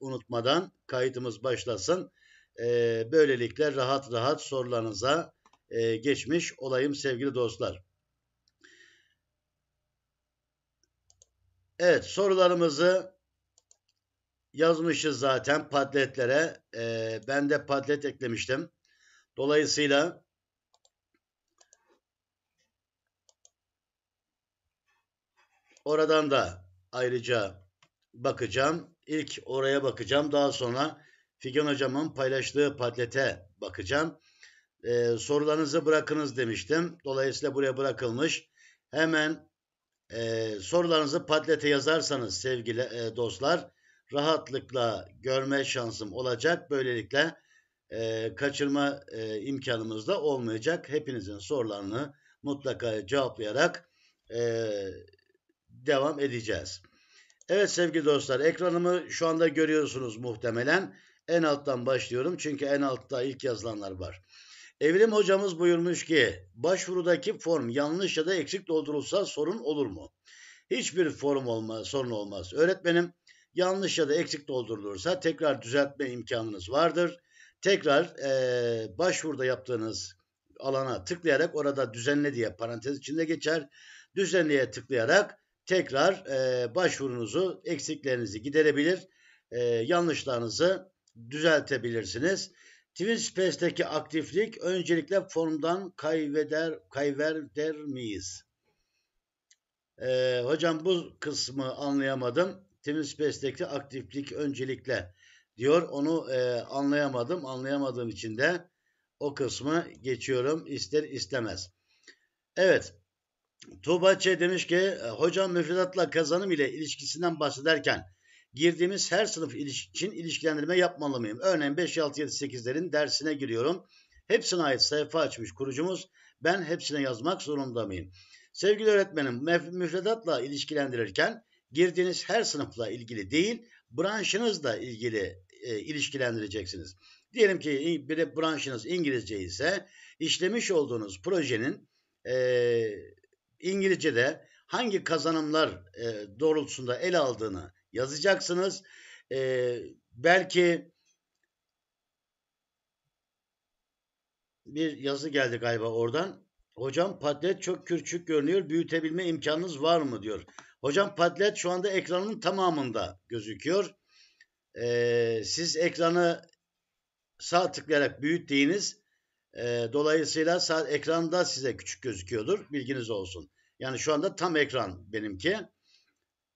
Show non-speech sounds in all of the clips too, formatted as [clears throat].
Unutmadan kaydımız başlasın. Ee, böylelikle rahat rahat sorularınıza e, geçmiş olayım sevgili dostlar. Evet sorularımızı yazmışız zaten padletlere. Ee, ben de padlet eklemiştim. Dolayısıyla oradan da ayrıca bakacağım. İlk oraya bakacağım. Daha sonra Figen hocamın paylaştığı padlete bakacağım. Ee, sorularınızı bırakınız demiştim. Dolayısıyla buraya bırakılmış. Hemen e, sorularınızı padlete yazarsanız sevgili e, dostlar rahatlıkla görme şansım olacak. Böylelikle e, kaçırma e, imkanımız da olmayacak. Hepinizin sorularını mutlaka cevaplayarak e, devam edeceğiz. Evet sevgili dostlar ekranımı şu anda görüyorsunuz muhtemelen. En alttan başlıyorum çünkü en altta ilk yazılanlar var. Evrim hocamız buyurmuş ki başvurudaki form yanlış ya da eksik doldurulsa sorun olur mu? Hiçbir form olmaz, sorun olmaz. Öğretmenim yanlış ya da eksik doldurulursa tekrar düzeltme imkanınız vardır. Tekrar e, başvuruda yaptığınız alana tıklayarak orada düzenle diye parantez içinde geçer. Düzenleye tıklayarak tekrar e, başvurunuzu, eksiklerinizi giderebilir, e, yanlışlarınızı düzeltebilirsiniz. Twin Space'teki aktiflik öncelikle formdan kaybeder, kayverder miyiz? E, hocam bu kısmı anlayamadım. Twin Space'teki aktiflik öncelikle diyor. Onu e, anlayamadım. Anlayamadığım için de o kısmı geçiyorum ister istemez. Evet. Tuğba Ç. demiş ki e, hocam müfredatla kazanım ile ilişkisinden bahsederken girdiğimiz her sınıf için ilişkilendirme yapmalı mıyım? Örneğin 5, 6, 7, 8'lerin dersine giriyorum. Hepsine ait sayfa açmış kurucumuz. Ben hepsine yazmak zorunda mıyım? Sevgili öğretmenim müfredatla ilişkilendirirken girdiğiniz her sınıfla ilgili değil branşınızla ilgili e, ilişkilendireceksiniz. Diyelim ki bir branşınız İngilizce ise işlemiş olduğunuz projenin e, İngilizce'de hangi kazanımlar e, doğrultusunda ele aldığını yazacaksınız. E, belki bir yazı geldi galiba oradan. Hocam patlet çok küçük görünüyor. Büyütebilme imkanınız var mı diyor. Hocam patlet şu anda ekranın tamamında gözüküyor. Ee, siz ekranı sağ tıklayarak büyüttüğünüz e, dolayısıyla saat ekranda size küçük gözüküyordur. Bilginiz olsun. Yani şu anda tam ekran benimki.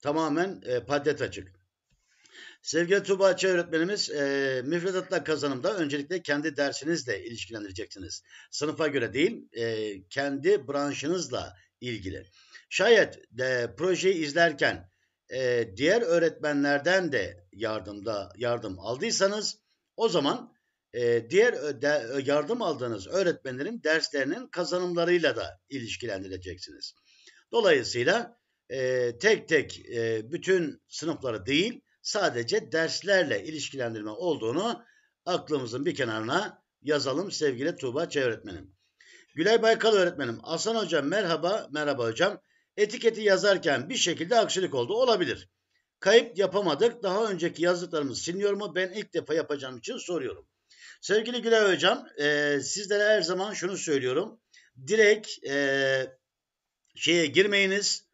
Tamamen e, padlet açık. Sevgili Tuğba Açı öğretmenimiz e, müfredatla kazanımda öncelikle kendi dersinizle ilişkilendireceksiniz. Sınıfa göre değil e, kendi branşınızla ilgili. Şayet e, projeyi izlerken e, diğer öğretmenlerden de yardımda yardım aldıysanız o zaman ee, diğer e, e, yardım aldığınız öğretmenlerin derslerinin kazanımlarıyla da ilişkilendireceksiniz. Dolayısıyla e, tek tek bütün sınıfları değil sadece derslerle ilişkilendirme olduğunu aklımızın bir kenarına yazalım sevgili Tuğba Çay öğretmenim. Gülay Baykal öğretmenim. Aslan hocam merhaba, merhaba hocam. Etiketi yazarken bir şekilde aksilik oldu. Olabilir. Kayıp yapamadık. Daha önceki yazdıklarımız siliyor mu? Ben ilk defa yapacağım için soruyorum. Sevgili Gülay Hocam e, sizlere her zaman şunu söylüyorum. Direkt e, şeye girmeyiniz.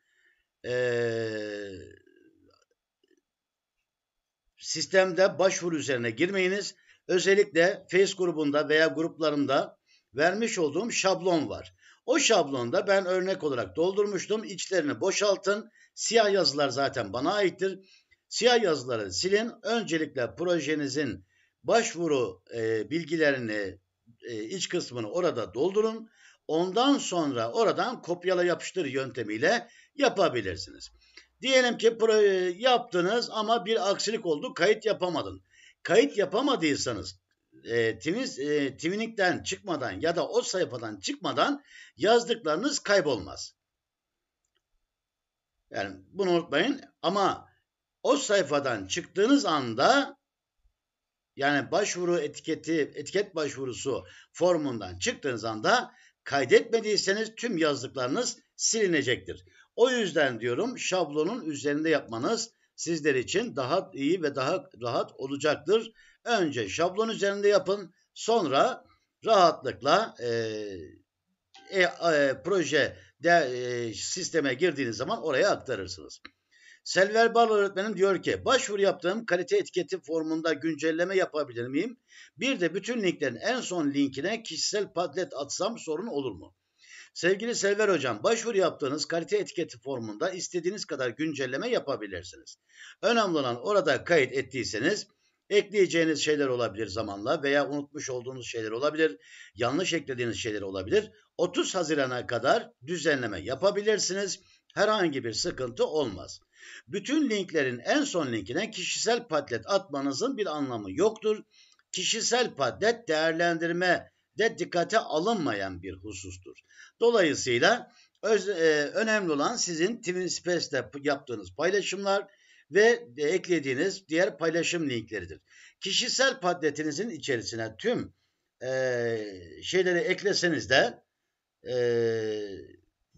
E, sistemde başvuru üzerine girmeyiniz. Özellikle Face grubunda veya gruplarında vermiş olduğum şablon var. O şablonda ben örnek olarak doldurmuştum. İçlerini boşaltın. Siyah yazılar zaten bana aittir. Siyah yazıları silin. Öncelikle projenizin başvuru e, bilgilerini e, iç kısmını orada doldurun. Ondan sonra oradan kopyala yapıştır yöntemiyle yapabilirsiniz. Diyelim ki e, yaptınız ama bir aksilik oldu kayıt yapamadın. Kayıt yapamadıysanız e, Twins, e, Twinink'ten çıkmadan ya da o sayfadan çıkmadan yazdıklarınız kaybolmaz. Yani bunu unutmayın ama o sayfadan çıktığınız anda yani başvuru etiketi, etiket başvurusu formundan çıktığınız anda kaydetmediyseniz tüm yazdıklarınız silinecektir. O yüzden diyorum şablonun üzerinde yapmanız sizler için daha iyi ve daha rahat olacaktır. Önce şablon üzerinde yapın. Sonra rahatlıkla e, e, e proje de, e, sisteme girdiğiniz zaman oraya aktarırsınız. Selver Bal öğretmenim diyor ki başvuru yaptığım kalite etiketi formunda güncelleme yapabilir miyim? Bir de bütün linklerin en son linkine kişisel padlet atsam sorun olur mu? Sevgili Selver Hocam, başvuru yaptığınız kalite etiketi formunda istediğiniz kadar güncelleme yapabilirsiniz. Önemli olan orada kayıt ettiyseniz ekleyeceğiniz şeyler olabilir zamanla veya unutmuş olduğunuz şeyler olabilir, yanlış eklediğiniz şeyler olabilir. 30 Haziran'a kadar düzenleme yapabilirsiniz. Herhangi bir sıkıntı olmaz. Bütün linklerin en son linkine kişisel padlet atmanızın bir anlamı yoktur. Kişisel padlet değerlendirme de dikkate alınmayan bir husustur. Dolayısıyla öz, e, önemli olan sizin Twin yaptığınız paylaşımlar ve eklediğiniz diğer paylaşım linkleridir. Kişisel padletinizin içerisine tüm e, şeyleri ekleseniz de e,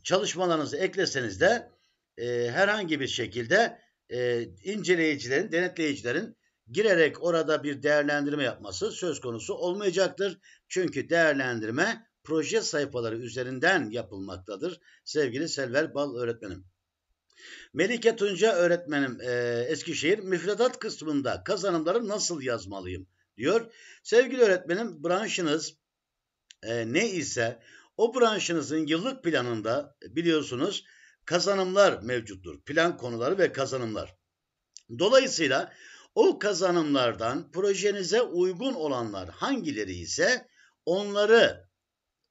çalışmalarınızı ekleseniz de e, herhangi bir şekilde e, inceleyicilerin, denetleyicilerin girerek orada bir değerlendirme yapması söz konusu olmayacaktır. Çünkü değerlendirme proje sayfaları üzerinden yapılmaktadır sevgili Selver Bal öğretmenim. Melike Tunca öğretmenim e, Eskişehir müfredat kısmında kazanımları nasıl yazmalıyım diyor. Sevgili öğretmenim branşınız e, ne ise o branşınızın yıllık planında biliyorsunuz kazanımlar mevcuttur. Plan konuları ve kazanımlar. Dolayısıyla o kazanımlardan projenize uygun olanlar hangileri ise onları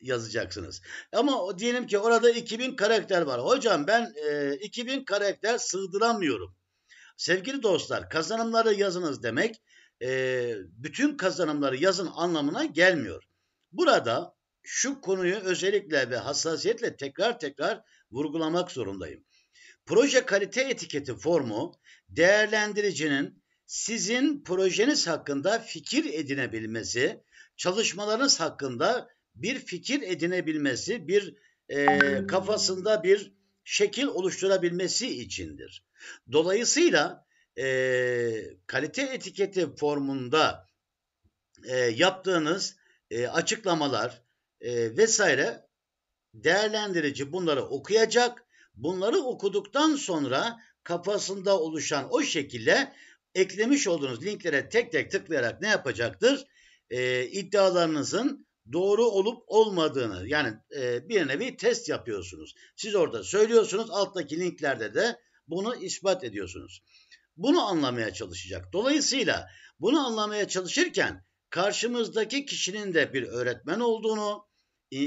yazacaksınız. Ama diyelim ki orada 2000 karakter var. Hocam ben e, 2000 karakter sığdıramıyorum. Sevgili dostlar kazanımları yazınız demek e, bütün kazanımları yazın anlamına gelmiyor. Burada şu konuyu özellikle ve hassasiyetle tekrar tekrar vurgulamak zorundayım. Proje kalite etiketi formu değerlendiricinin sizin projeniz hakkında fikir edinebilmesi, çalışmalarınız hakkında bir fikir edinebilmesi, bir e, kafasında bir şekil oluşturabilmesi içindir. Dolayısıyla e, kalite etiketi formunda e, yaptığınız e, açıklamalar e, vesaire değerlendirici bunları okuyacak. Bunları okuduktan sonra kafasında oluşan o şekilde eklemiş olduğunuz linklere tek tek tıklayarak ne yapacaktır? Ee, iddialarınızın doğru olup olmadığını yani e, bir nevi test yapıyorsunuz. Siz orada söylüyorsunuz alttaki linklerde de bunu ispat ediyorsunuz. Bunu anlamaya çalışacak. Dolayısıyla bunu anlamaya çalışırken karşımızdaki kişinin de bir öğretmen olduğunu, e,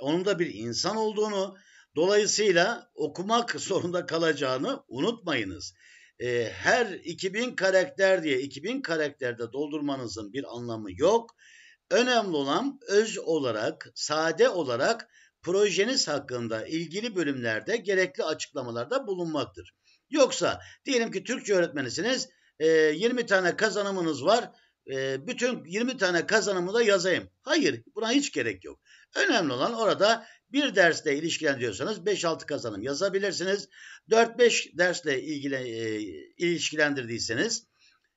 onun da bir insan olduğunu, dolayısıyla okumak [laughs] zorunda kalacağını unutmayınız. E, her 2000 karakter diye 2000 karakterde doldurmanızın bir anlamı yok. Önemli olan öz olarak, sade olarak projeniz hakkında ilgili bölümlerde gerekli açıklamalarda bulunmaktır. Yoksa diyelim ki Türkçe öğretmenisiniz, 20 e, tane kazanımınız var, e, bütün 20 tane kazanımı da yazayım. Hayır, buna hiç gerek yok. Önemli olan orada bir dersle ilişkilendiriyorsanız 5-6 kazanım yazabilirsiniz. 4-5 dersle ilgili, e, ilişkilendirdiyseniz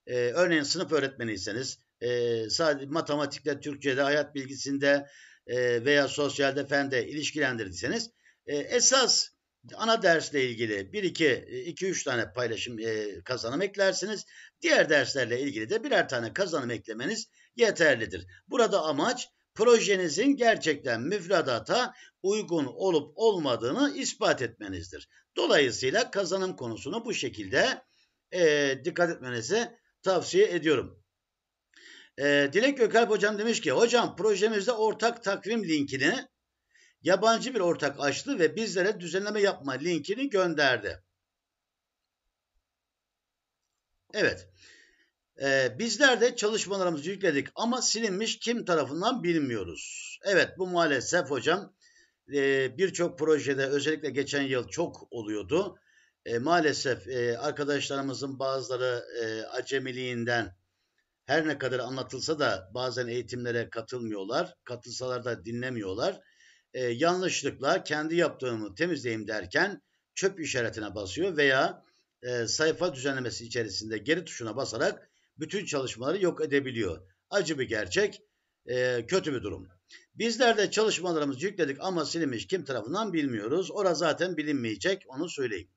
e, örneğin sınıf öğretmeniyseniz e, sadece matematikte, Türkçe'de, hayat bilgisinde e, veya sosyalde, fende ilişkilendirdiyseniz e, esas ana dersle ilgili 1 2 2 3 tane paylaşım e, kazanım eklersiniz. Diğer derslerle ilgili de birer tane kazanım eklemeniz yeterlidir. Burada amaç projenizin gerçekten müfredata uygun olup olmadığını ispat etmenizdir. Dolayısıyla kazanım konusunu bu şekilde e, dikkat etmenizi tavsiye ediyorum. E, Dilek Gökalp hocam demiş ki hocam projemizde ortak takvim linkini yabancı bir ortak açtı ve bizlere düzenleme yapma linkini gönderdi. Evet. Ee, bizler de çalışmalarımızı yükledik ama silinmiş kim tarafından bilmiyoruz. Evet bu maalesef hocam e, birçok projede özellikle geçen yıl çok oluyordu. E, maalesef e, arkadaşlarımızın bazıları e, acemiliğinden her ne kadar anlatılsa da bazen eğitimlere katılmıyorlar. Katılsalar da dinlemiyorlar. E, yanlışlıkla kendi yaptığımı temizleyeyim derken çöp işaretine basıyor veya e, sayfa düzenlemesi içerisinde geri tuşuna basarak bütün çalışmaları yok edebiliyor. Acı bir gerçek, e, kötü bir durum. Bizler de çalışmalarımızı yükledik ama silinmiş kim tarafından bilmiyoruz. Orada zaten bilinmeyecek onu söyleyeyim.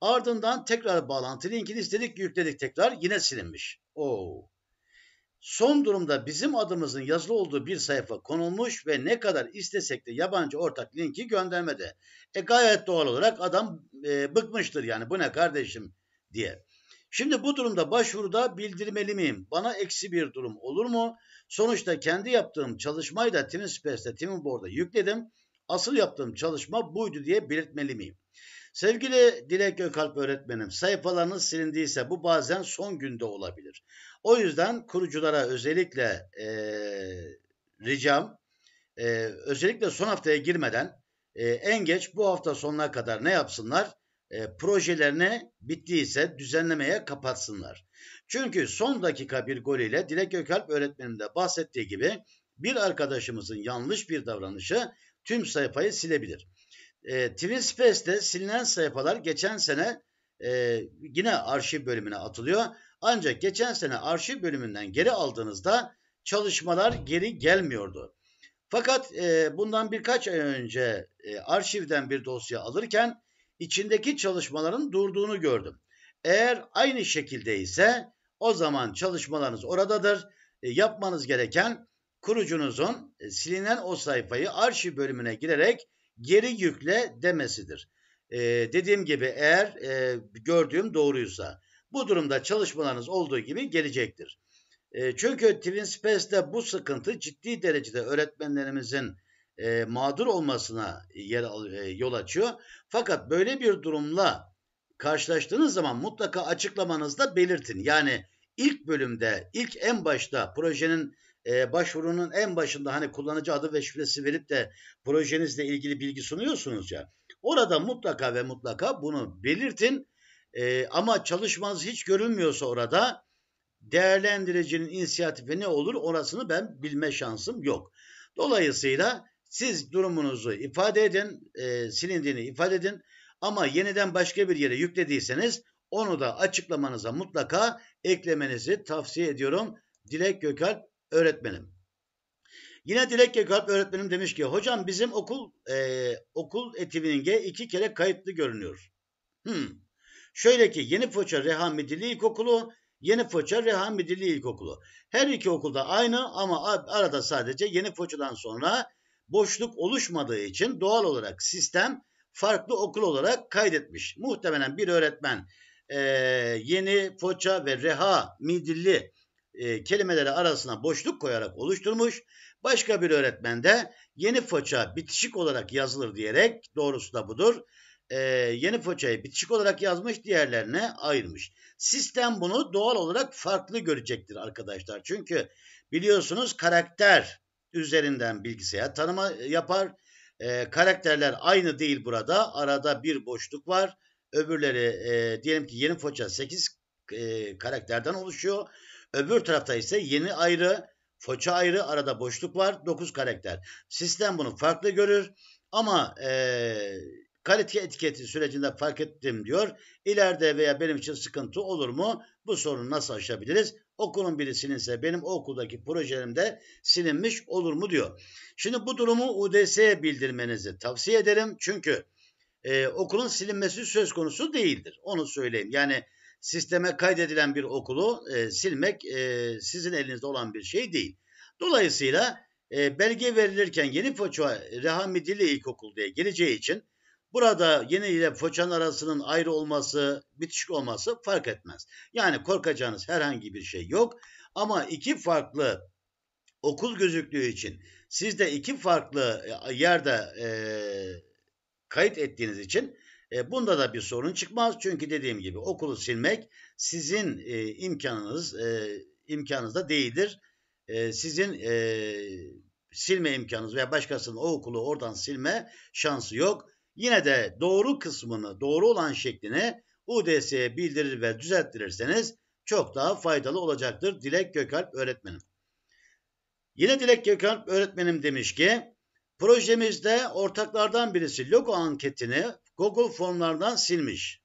Ardından tekrar bağlantı linkini istedik yükledik tekrar yine silinmiş. Oo. Son durumda bizim adımızın yazılı olduğu bir sayfa konulmuş ve ne kadar istesek de yabancı ortak linki göndermedi. E gayet doğal olarak adam e, bıkmıştır yani bu ne kardeşim diye. Şimdi bu durumda başvuruda bildirmeli miyim? Bana eksi bir durum olur mu? Sonuçta kendi yaptığım çalışmayı da TeamSpace'de TeamBoard'a yükledim. Asıl yaptığım çalışma buydu diye belirtmeli miyim? Sevgili Dilek Ökalp öğretmenim, sayfalarınız silindiyse bu bazen son günde olabilir. O yüzden kuruculara özellikle e, ricam, e, özellikle son haftaya girmeden e, en geç bu hafta sonuna kadar ne yapsınlar? e, projelerine bittiyse düzenlemeye kapatsınlar. Çünkü son dakika bir gol ile Dilek Gökalp öğretmenim de bahsettiği gibi bir arkadaşımızın yanlış bir davranışı tüm sayfayı silebilir. E, Twin Space'te silinen sayfalar geçen sene e, yine arşiv bölümüne atılıyor. Ancak geçen sene arşiv bölümünden geri aldığınızda çalışmalar geri gelmiyordu. Fakat e, bundan birkaç ay önce e, arşivden bir dosya alırken içindeki çalışmaların durduğunu gördüm. Eğer aynı şekilde ise o zaman çalışmalarınız oradadır. E, yapmanız gereken kurucunuzun e, silinen o sayfayı arşiv bölümüne girerek geri yükle demesidir. E, dediğim gibi eğer e, gördüğüm doğruysa bu durumda çalışmalarınız olduğu gibi gelecektir. E, çünkü Twin Space'de bu sıkıntı ciddi derecede öğretmenlerimizin e, mağdur olmasına yer, e, yol açıyor. Fakat böyle bir durumla karşılaştığınız zaman mutlaka açıklamanızda belirtin. Yani ilk bölümde, ilk en başta projenin e, başvurunun en başında hani kullanıcı adı ve şifresi verip de projenizle ilgili bilgi sunuyorsunuz ya. Orada mutlaka ve mutlaka bunu belirtin. E, ama çalışmanız hiç görünmüyorsa orada değerlendiricinin inisiyatifi ne olur orasını ben bilme şansım yok. Dolayısıyla siz durumunuzu ifade edin, e, silindiğini ifade edin ama yeniden başka bir yere yüklediyseniz onu da açıklamanıza mutlaka eklemenizi tavsiye ediyorum. Dilek Gökalp öğretmenim. Yine Dilek Gökalp öğretmenim demiş ki hocam bizim okul e, okul etivinge iki kere kayıtlı görünüyor. Hmm. Şöyle ki Yeni Foça Reha Midilli İlkokulu, Yeni Foça Reha Midilli İlkokulu. Her iki okulda aynı ama arada sadece Yeni Foça'dan sonra boşluk oluşmadığı için doğal olarak sistem farklı okul olarak kaydetmiş. Muhtemelen bir öğretmen e, yeni foça ve reha midilli e, kelimeleri arasına boşluk koyarak oluşturmuş. Başka bir öğretmen de yeni foça bitişik olarak yazılır diyerek doğrusu da budur. E, yeni foçayı bitişik olarak yazmış diğerlerine ayırmış. Sistem bunu doğal olarak farklı görecektir arkadaşlar. Çünkü biliyorsunuz karakter üzerinden bilgisayar tanıma e, yapar. E, karakterler aynı değil burada. Arada bir boşluk var. Öbürleri e, diyelim ki yeni foça 8 e, karakterden oluşuyor. Öbür tarafta ise yeni ayrı, foça ayrı, arada boşluk var. 9 karakter. Sistem bunu farklı görür. Ama e, kalite etiketi sürecinde fark ettim diyor. İleride veya benim için sıkıntı olur mu? Bu sorunu nasıl aşabiliriz? okulun biri benim o okuldaki projelerimde silinmiş olur mu diyor. Şimdi bu durumu UDS'ye bildirmenizi tavsiye ederim. Çünkü e, okulun silinmesi söz konusu değildir. Onu söyleyeyim. Yani sisteme kaydedilen bir okulu e, silmek e, sizin elinizde olan bir şey değil. Dolayısıyla e, belge verilirken yeni Foça Rehami Dili İlkokul diye geleceği için Burada yeni ile foçan arasının ayrı olması, bitişik olması fark etmez. Yani korkacağınız herhangi bir şey yok. Ama iki farklı okul gözüktüğü için siz de iki farklı e, yerde e, kayıt ettiğiniz için e, bunda da bir sorun çıkmaz. Çünkü dediğim gibi okulu silmek sizin e, imkanınız e, imkanınızda değildir. E, sizin e, silme imkanınız veya başkasının o okulu oradan silme şansı yok. Yine de doğru kısmını, doğru olan şeklini UDS'ye bildirir ve düzelttirirseniz çok daha faydalı olacaktır Dilek Gökalp öğretmenim. Yine Dilek Gökalp öğretmenim demiş ki projemizde ortaklardan birisi logo anketini Google formlardan silmiş.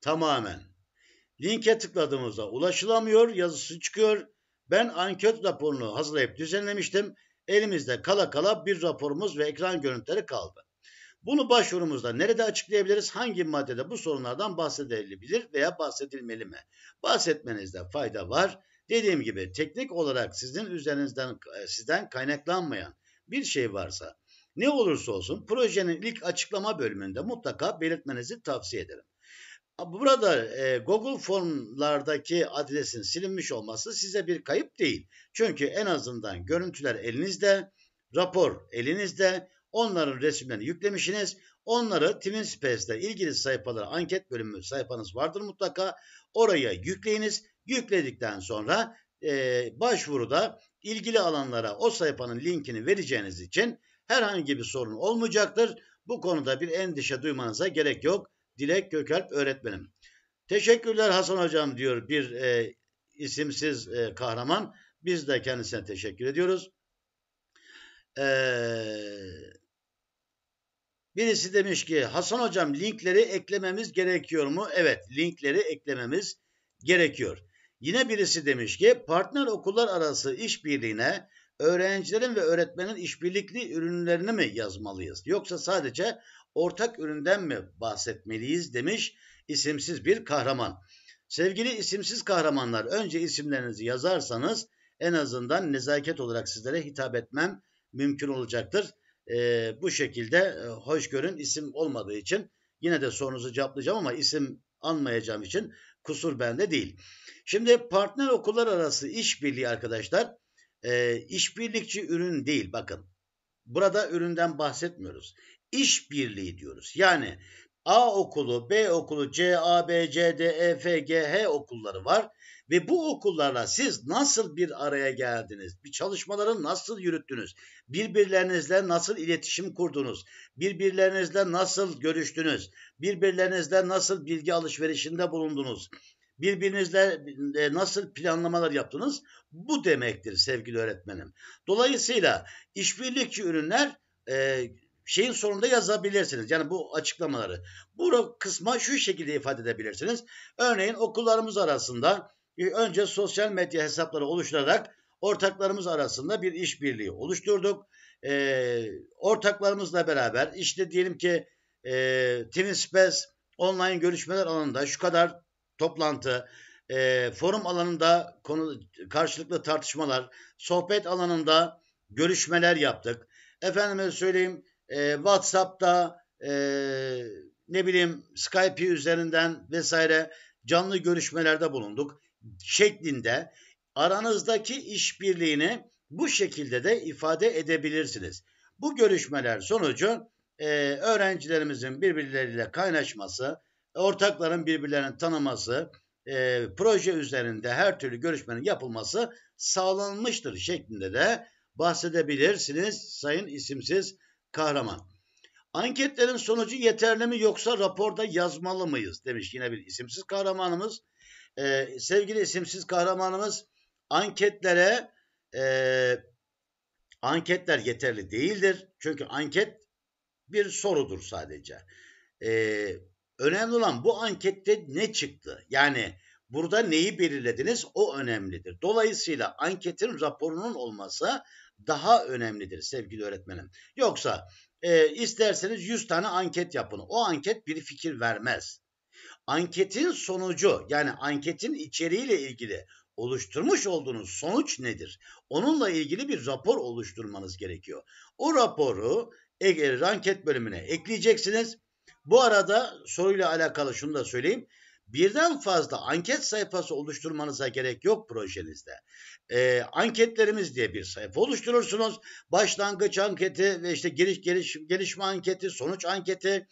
Tamamen. Linke tıkladığımızda ulaşılamıyor, yazısı çıkıyor. Ben anket raporunu hazırlayıp düzenlemiştim elimizde kala kala bir raporumuz ve ekran görüntüleri kaldı. Bunu başvurumuzda nerede açıklayabiliriz? Hangi maddede bu sorunlardan bahsedilebilir veya bahsedilmeli mi? Bahsetmenizde fayda var. Dediğim gibi teknik olarak sizin üzerinizden e, sizden kaynaklanmayan bir şey varsa ne olursa olsun projenin ilk açıklama bölümünde mutlaka belirtmenizi tavsiye ederim. Burada e, Google formlardaki adresin silinmiş olması size bir kayıp değil. Çünkü en azından görüntüler elinizde, rapor elinizde, onların resimlerini yüklemişsiniz. Onları Space'de ilgili sayfalara anket bölümü sayfanız vardır mutlaka. Oraya yükleyiniz. Yükledikten sonra e, başvuruda ilgili alanlara o sayfanın linkini vereceğiniz için herhangi bir sorun olmayacaktır. Bu konuda bir endişe duymanıza gerek yok. Dilek Gökalp öğretmenim. Teşekkürler Hasan Hocam diyor bir e, isimsiz e, kahraman. Biz de kendisine teşekkür ediyoruz. Ee, birisi demiş ki Hasan Hocam linkleri eklememiz gerekiyor mu? Evet linkleri eklememiz gerekiyor. Yine birisi demiş ki partner okullar arası işbirliğine öğrencilerin ve öğretmenin işbirlikli ürünlerini mi yazmalıyız? Yoksa sadece ortak üründen mi bahsetmeliyiz demiş isimsiz bir kahraman. Sevgili isimsiz kahramanlar önce isimlerinizi yazarsanız en azından nezaket olarak sizlere hitap etmem mümkün olacaktır. Ee, bu şekilde e, hoş görün isim olmadığı için yine de sorunuzu cevaplayacağım ama isim anmayacağım için kusur bende değil. Şimdi partner okullar arası işbirliği arkadaşlar e, işbirlikçi ürün değil bakın. Burada üründen bahsetmiyoruz birliği diyoruz. Yani A okulu, B okulu, C, A, B, C, D, E, F, G, H okulları var. Ve bu okullarla siz nasıl bir araya geldiniz? Bir çalışmaları nasıl yürüttünüz? Birbirlerinizle nasıl iletişim kurdunuz? Birbirlerinizle nasıl görüştünüz? Birbirlerinizle nasıl bilgi alışverişinde bulundunuz? Birbirinizle e, nasıl planlamalar yaptınız? Bu demektir sevgili öğretmenim. Dolayısıyla işbirlikçi ürünler e, şeyin sonunda yazabilirsiniz. Yani bu açıklamaları. Bu kısma şu şekilde ifade edebilirsiniz. Örneğin okullarımız arasında e, önce sosyal medya hesapları oluşturarak ortaklarımız arasında bir işbirliği oluşturduk. E, ortaklarımızla beraber işte diyelim ki e, Teamspace online görüşmeler alanında şu kadar toplantı, e, forum alanında konu karşılıklı tartışmalar, sohbet alanında görüşmeler yaptık. Efendime söyleyeyim e, WhatsApp'ta e, ne bileyim Skype üzerinden vesaire canlı görüşmelerde bulunduk şeklinde aranızdaki işbirliğini bu şekilde de ifade edebilirsiniz. Bu görüşmeler sonucu e, öğrencilerimizin birbirleriyle kaynaşması, ortakların birbirlerini tanıması, e, proje üzerinde her türlü görüşmenin yapılması sağlanmıştır şeklinde de bahsedebilirsiniz sayın isimsiz kahraman. Anketlerin sonucu yeterli mi yoksa raporda yazmalı mıyız demiş yine bir isimsiz kahramanımız. Ee, sevgili isimsiz kahramanımız anketlere e, anketler yeterli değildir. Çünkü anket bir sorudur sadece. Ee, önemli olan bu ankette ne çıktı? Yani burada neyi belirlediniz o önemlidir. Dolayısıyla anketin raporunun olması daha önemlidir sevgili öğretmenim. Yoksa e, isterseniz 100 tane anket yapın. O anket bir fikir vermez. Anketin sonucu yani anketin içeriğiyle ilgili oluşturmuş olduğunuz sonuç nedir? Onunla ilgili bir rapor oluşturmanız gerekiyor. O raporu e, anket bölümüne ekleyeceksiniz. Bu arada soruyla alakalı şunu da söyleyeyim birden fazla anket sayfası oluşturmanıza gerek yok projenizde. E, anketlerimiz diye bir sayfa oluşturursunuz. Başlangıç anketi ve işte giriş geliş gelişme anketi, sonuç anketi,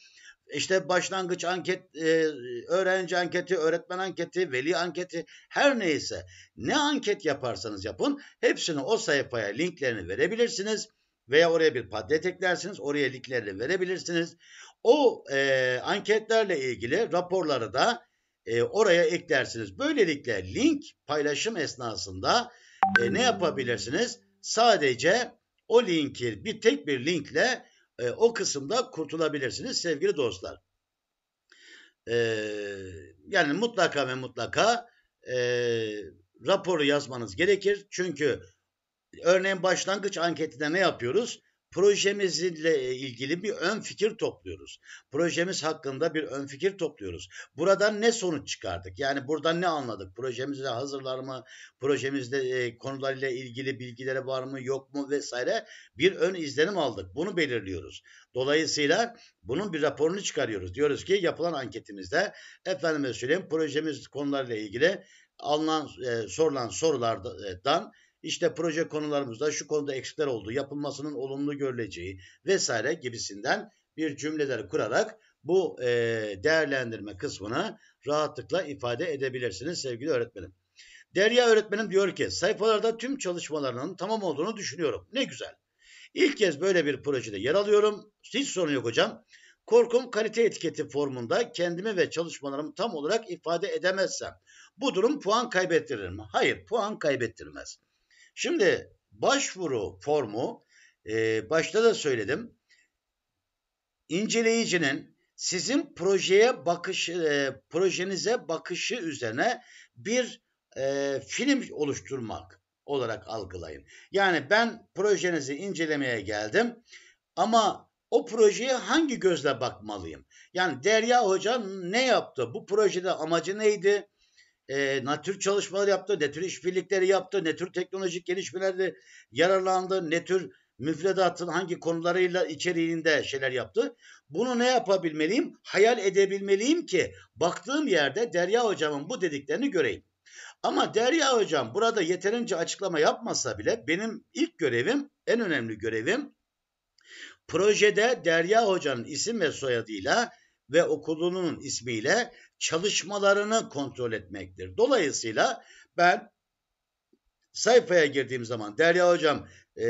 işte başlangıç anket, e, öğrenci anketi, öğretmen anketi, veli anketi her neyse ne anket yaparsanız yapın hepsini o sayfaya linklerini verebilirsiniz veya oraya bir padlet eklersiniz oraya linklerini verebilirsiniz. O e, anketlerle ilgili raporları da e, oraya eklersiniz. Böylelikle link paylaşım esnasında e, ne yapabilirsiniz? Sadece o linki bir tek bir linkle e, o kısımda kurtulabilirsiniz sevgili dostlar. E, yani mutlaka ve mutlaka e, raporu yazmanız gerekir. Çünkü örneğin başlangıç anketinde ne yapıyoruz? projemizle e, ilgili bir ön fikir topluyoruz. Projemiz hakkında bir ön fikir topluyoruz. Buradan ne sonuç çıkardık? Yani buradan ne anladık? Projemizde hazırlar mı? Projemizde e, konularıyla ilgili bilgilere var mı yok mu vesaire bir ön izlenim aldık. Bunu belirliyoruz. Dolayısıyla bunun bir raporunu çıkarıyoruz. Diyoruz ki yapılan anketimizde efendime söyleyeyim projemiz konularıyla ilgili alınan e, sorulan sorulardan e, işte proje konularımızda şu konuda eksikler olduğu, yapılmasının olumlu görüleceği vesaire gibisinden bir cümleler kurarak bu e, değerlendirme kısmını rahatlıkla ifade edebilirsiniz sevgili öğretmenim. Derya öğretmenim diyor ki sayfalarda tüm çalışmalarının tamam olduğunu düşünüyorum. Ne güzel. İlk kez böyle bir projede yer alıyorum. Hiç sorun yok hocam. Korkum kalite etiketi formunda kendimi ve çalışmalarımı tam olarak ifade edemezsem bu durum puan kaybettirir mi? Hayır puan kaybettirmez. Şimdi başvuru formu e, başta da söyledim. İnceleyicinin sizin projeye bakış, e, projenize bakışı üzerine bir e, film oluşturmak olarak algılayın. Yani ben projenizi incelemeye geldim ama o projeye hangi gözle bakmalıyım? Yani Derya Hoca ne yaptı? Bu projede amacı neydi? e, ne tür çalışmalar yaptı, ne tür işbirlikleri yaptı, ne tür teknolojik gelişmelerle yararlandı, ne tür müfredatın hangi konularıyla içeriğinde şeyler yaptı. Bunu ne yapabilmeliyim? Hayal edebilmeliyim ki baktığım yerde Derya hocamın bu dediklerini göreyim. Ama Derya hocam burada yeterince açıklama yapmasa bile benim ilk görevim, en önemli görevim projede Derya hocanın isim ve soyadıyla ve okulunun ismiyle çalışmalarını kontrol etmektir. Dolayısıyla ben sayfaya girdiğim zaman Derya Hocam e,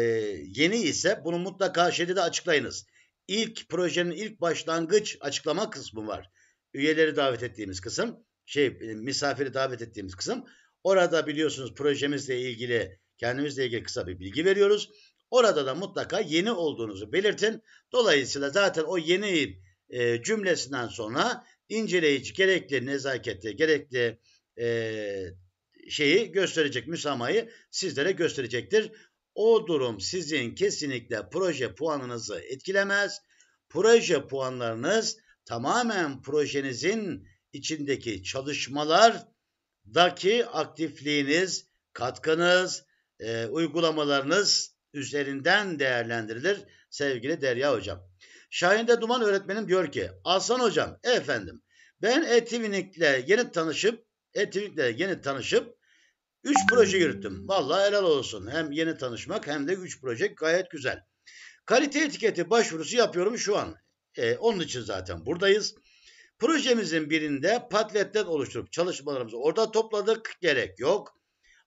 yeni ise bunu mutlaka şeyde de açıklayınız. İlk projenin ilk başlangıç açıklama kısmı var. Üyeleri davet ettiğimiz kısım, şey e, misafiri davet ettiğimiz kısım. Orada biliyorsunuz projemizle ilgili, kendimizle ilgili kısa bir bilgi veriyoruz. Orada da mutlaka yeni olduğunuzu belirtin. Dolayısıyla zaten o yeni e, cümlesinden sonra inceleyici gerekli nezakette gerekli e, şeyi gösterecek, müsamayı sizlere gösterecektir. O durum sizin kesinlikle proje puanınızı etkilemez. Proje puanlarınız tamamen projenizin içindeki çalışmalardaki aktifliğiniz, katkınız, e, uygulamalarınız üzerinden değerlendirilir sevgili Derya Hocam. Şahin'de Duman öğretmenim diyor ki Aslan hocam efendim ben Etivinik'le yeni tanışıp Etivinik'le yeni tanışıp 3 proje yürüttüm. Vallahi helal olsun. Hem yeni tanışmak hem de 3 proje gayet güzel. Kalite etiketi başvurusu yapıyorum şu an. Ee, onun için zaten buradayız. Projemizin birinde patletten oluşturup çalışmalarımızı orada topladık. Gerek yok.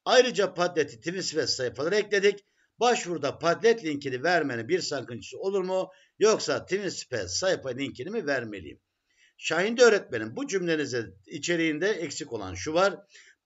Ayrıca patleti ve sayfaları ekledik. Başvuruda padlet linkini vermenin bir sakıncası olur mu? Yoksa TwinSpace sayfa linkini mi vermeliyim? Şahin'de öğretmenim bu cümlenize içeriğinde eksik olan şu var.